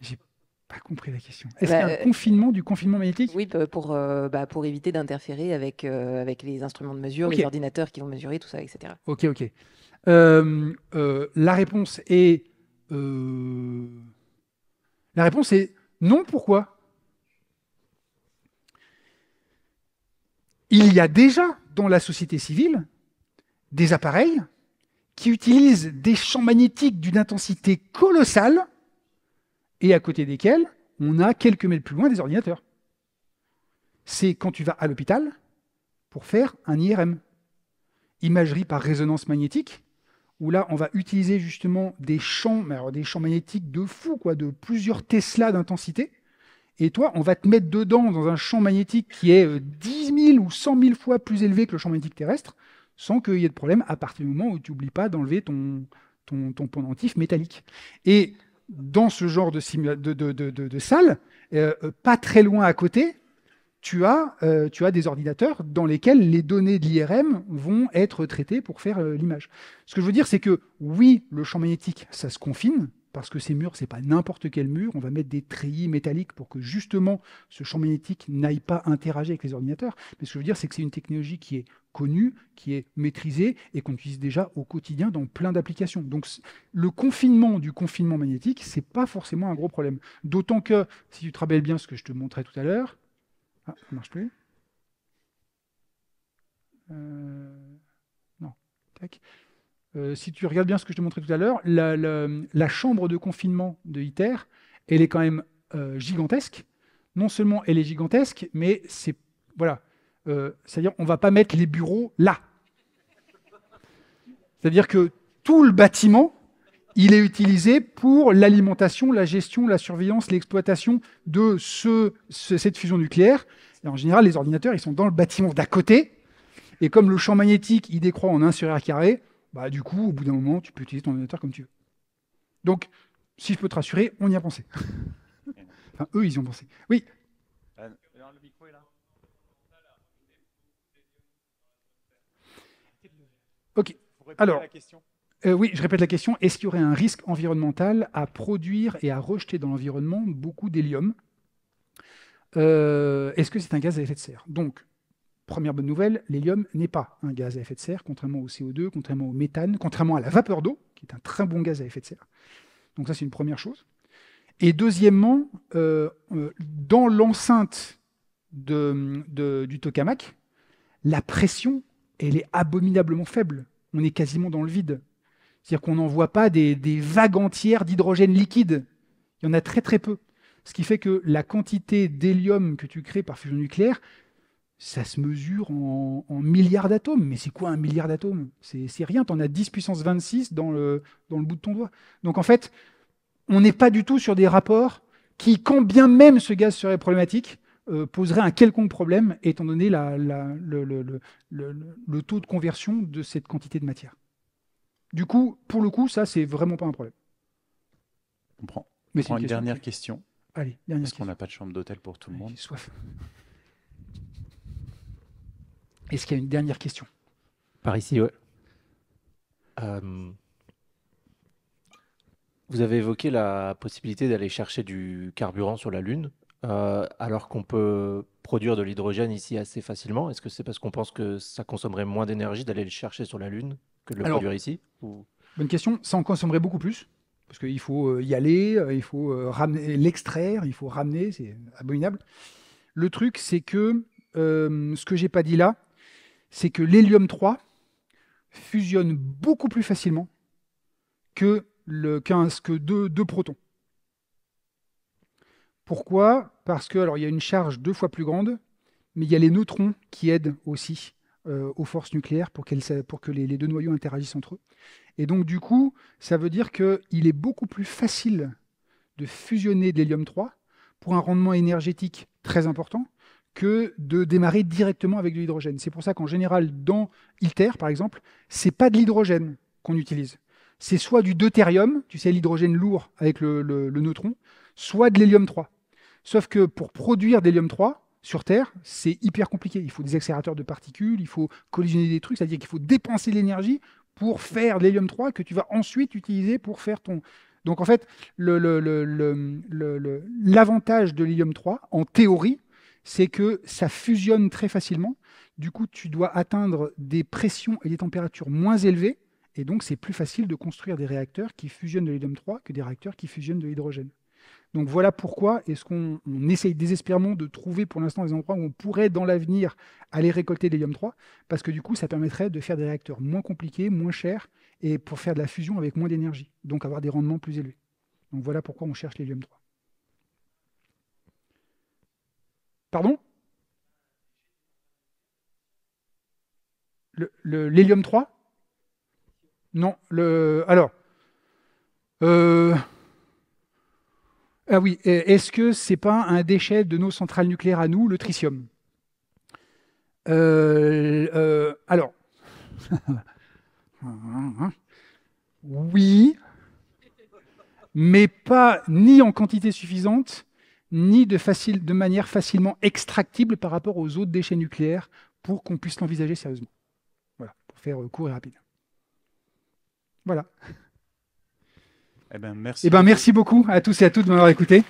J'ai pas compris la question. Bah, Est-ce qu'il y a un euh, confinement du confinement magnétique Oui, pour, bah, pour éviter d'interférer avec, avec les instruments de mesure, les ordinateurs qui vont mesurer, tout ça, etc. Ok, ok. la réponse est. La réponse est non, pourquoi Il y a déjà dans la société civile des appareils qui utilisent des champs magnétiques d'une intensité colossale et à côté desquels on a quelques mètres plus loin des ordinateurs. C'est quand tu vas à l'hôpital pour faire un IRM, imagerie par résonance magnétique, où là, on va utiliser justement des champs, des champs magnétiques de fou, quoi, de plusieurs Tesla d'intensité. Et toi, on va te mettre dedans dans un champ magnétique qui est 10 euh, 000 ou 100 000 fois plus élevé que le champ magnétique terrestre, sans qu'il y ait de problème à partir du moment où tu n'oublies pas d'enlever ton, ton, pendentif métallique. Et dans ce genre de, salle, euh, euh, pas très loin à côté, tu as, euh, tu as des ordinateurs dans lesquels les données de l'IRM vont être traitées pour faire euh, l'image. Ce que je veux dire, c'est que oui, le champ magnétique, ça se confine, parce que ces murs, c'est pas n'importe quel mur. On va mettre des treillis métalliques pour que justement ce champ magnétique n'aille pas interagir avec les ordinateurs. Mais ce que je veux dire, c'est que c'est une technologie qui est connue, qui est maîtrisée et qu'on utilise déjà au quotidien dans plein d'applications. Donc le confinement du confinement magnétique, ce n'est pas forcément un gros problème. D'autant que, si tu te rappelles bien ce que je te montrais tout à l'heure, ah, ça marche plus. Euh, non. Euh, si tu regardes bien ce que je te montrais tout à l'heure, la, chambre de confinement de ITER, elle est quand même euh, gigantesque. Non seulement elle est gigantesque, mais c'est voilà, c'est-à-dire on va pas mettre les bureaux là. C'est-à-dire que tout le bâtiment il est utilisé pour l'alimentation, la gestion, la surveillance, l'exploitation de cette fusion nucléaire. en général, les ordinateurs, ils sont dans le bâtiment d'à côté. Et comme le champ magnétique, il décroît en 1 sur R carré, bah, du coup, au bout d'un moment, tu peux utiliser ton ordinateur comme tu veux. Donc, si je peux te rassurer, on y a pensé. enfin, eux, ils y ont pensé. Oui Ok. Alors, la question euh, oui, je répète la question. Est-ce qu'il y aurait un risque environnemental à produire et à rejeter dans l'environnement beaucoup d'hélium euh, Est-ce que c'est un gaz à effet de serre Donc, première bonne nouvelle, l'hélium n'est pas un gaz à effet de serre, contrairement au CO2, contrairement au méthane, contrairement à la vapeur d'eau, qui est un très bon gaz à effet de serre. Donc ça, c'est une première chose. Et deuxièmement, euh, dans l'enceinte du tokamak, la pression, elle est abominablement faible. On est quasiment dans le vide. C'est-à-dire qu'on n'envoie pas des, vagues entières d'hydrogène liquide. Il y en a très très peu. Ce qui fait que la quantité d'hélium que tu crées par fusion nucléaire, ça se mesure en, milliards d'atomes. Mais c'est quoi un milliard d'atomes C'est rien, tu en as 10 puissance 26 dans le, dans le bout de ton doigt. Donc en fait, on n'est pas du tout sur des rapports qui, quand bien même ce gaz serait problématique, euh, poserait un quelconque problème, étant donné le taux de conversion de cette quantité de matière. Du coup, pour le coup, ça, c'est vraiment pas un problème. On prend, une, dernière question. Allez, dernière qu'on n'a pas de chambre d'hôtel pour tout le monde. monde. Soif. Est-ce qu'il y a une dernière question Par ici, oui. Euh, vous avez évoqué la possibilité d'aller chercher du carburant sur la Lune, euh, alors qu'on peut produire de l'hydrogène ici assez facilement. Est-ce que c'est parce qu'on pense que ça consommerait moins d'énergie d'aller le chercher sur la Lune que de le ici Bonne question. Ça en consommerait beaucoup plus parce qu'il faut euh, y aller, euh, il faut euh, l'extraire, il faut ramener, c'est abominable. Le truc, c'est que ce que j'ai pas dit là, c'est que l'hélium 3 fusionne beaucoup plus facilement que le 15 que deux, protons. Pourquoi Parce que alors il y a une charge deux fois plus grande, mais il y a les neutrons qui aident aussi euh, aux forces nucléaires pour, que les, deux noyaux interagissent entre eux. Et donc, du coup, ça veut dire qu'il est beaucoup plus facile de fusionner de l'hélium 3 pour un rendement énergétique très important que de démarrer directement avec de l'hydrogène. C'est pour ça qu'en général, dans ITER, par exemple, c'est pas de l'hydrogène qu'on utilise. C'est soit du deutérium, tu sais, l'hydrogène lourd avec le, neutron, soit de l'hélium 3. Sauf que pour produire de lhélium 3, sur Terre, c'est hyper compliqué. Il faut des accélérateurs de particules, il faut collisionner des trucs, c'est-à-dire qu'il faut dépenser de l'énergie pour faire l'hélium 3 que tu vas ensuite utiliser pour faire ton. Donc en fait, l'avantage de l'hélium 3, en théorie, c'est que ça fusionne très facilement. Du coup, tu dois atteindre des pressions et des températures moins élevées. Et donc, c'est plus facile de construire des réacteurs qui fusionnent de l'hélium 3 que des réacteurs qui fusionnent de l'hydrogène. Donc voilà pourquoi est-ce qu'on essaye désespérément de trouver pour l'instant des endroits où on pourrait dans l'avenir aller récolter de l'hélium 3, parce que du coup ça permettrait de faire des réacteurs moins compliqués, moins chers, et pour faire de la fusion avec moins d'énergie, donc avoir des rendements plus élevés. Donc voilà pourquoi on cherche l'hélium 3. Pardon L'hélium 3 Non, le. Alors. Euh, ah oui, est-ce que c'est pas un déchet de nos centrales nucléaires à nous, le tritium euh, euh, Alors. oui, mais pas ni en quantité suffisante, ni de, de manière facilement extractible par rapport aux autres déchets nucléaires pour qu'on puisse l'envisager sérieusement. Voilà, pour faire euh, court et rapide. Voilà. Eh ben, merci. Eh ben, merci beaucoup à tous et à toutes de m'avoir écouté.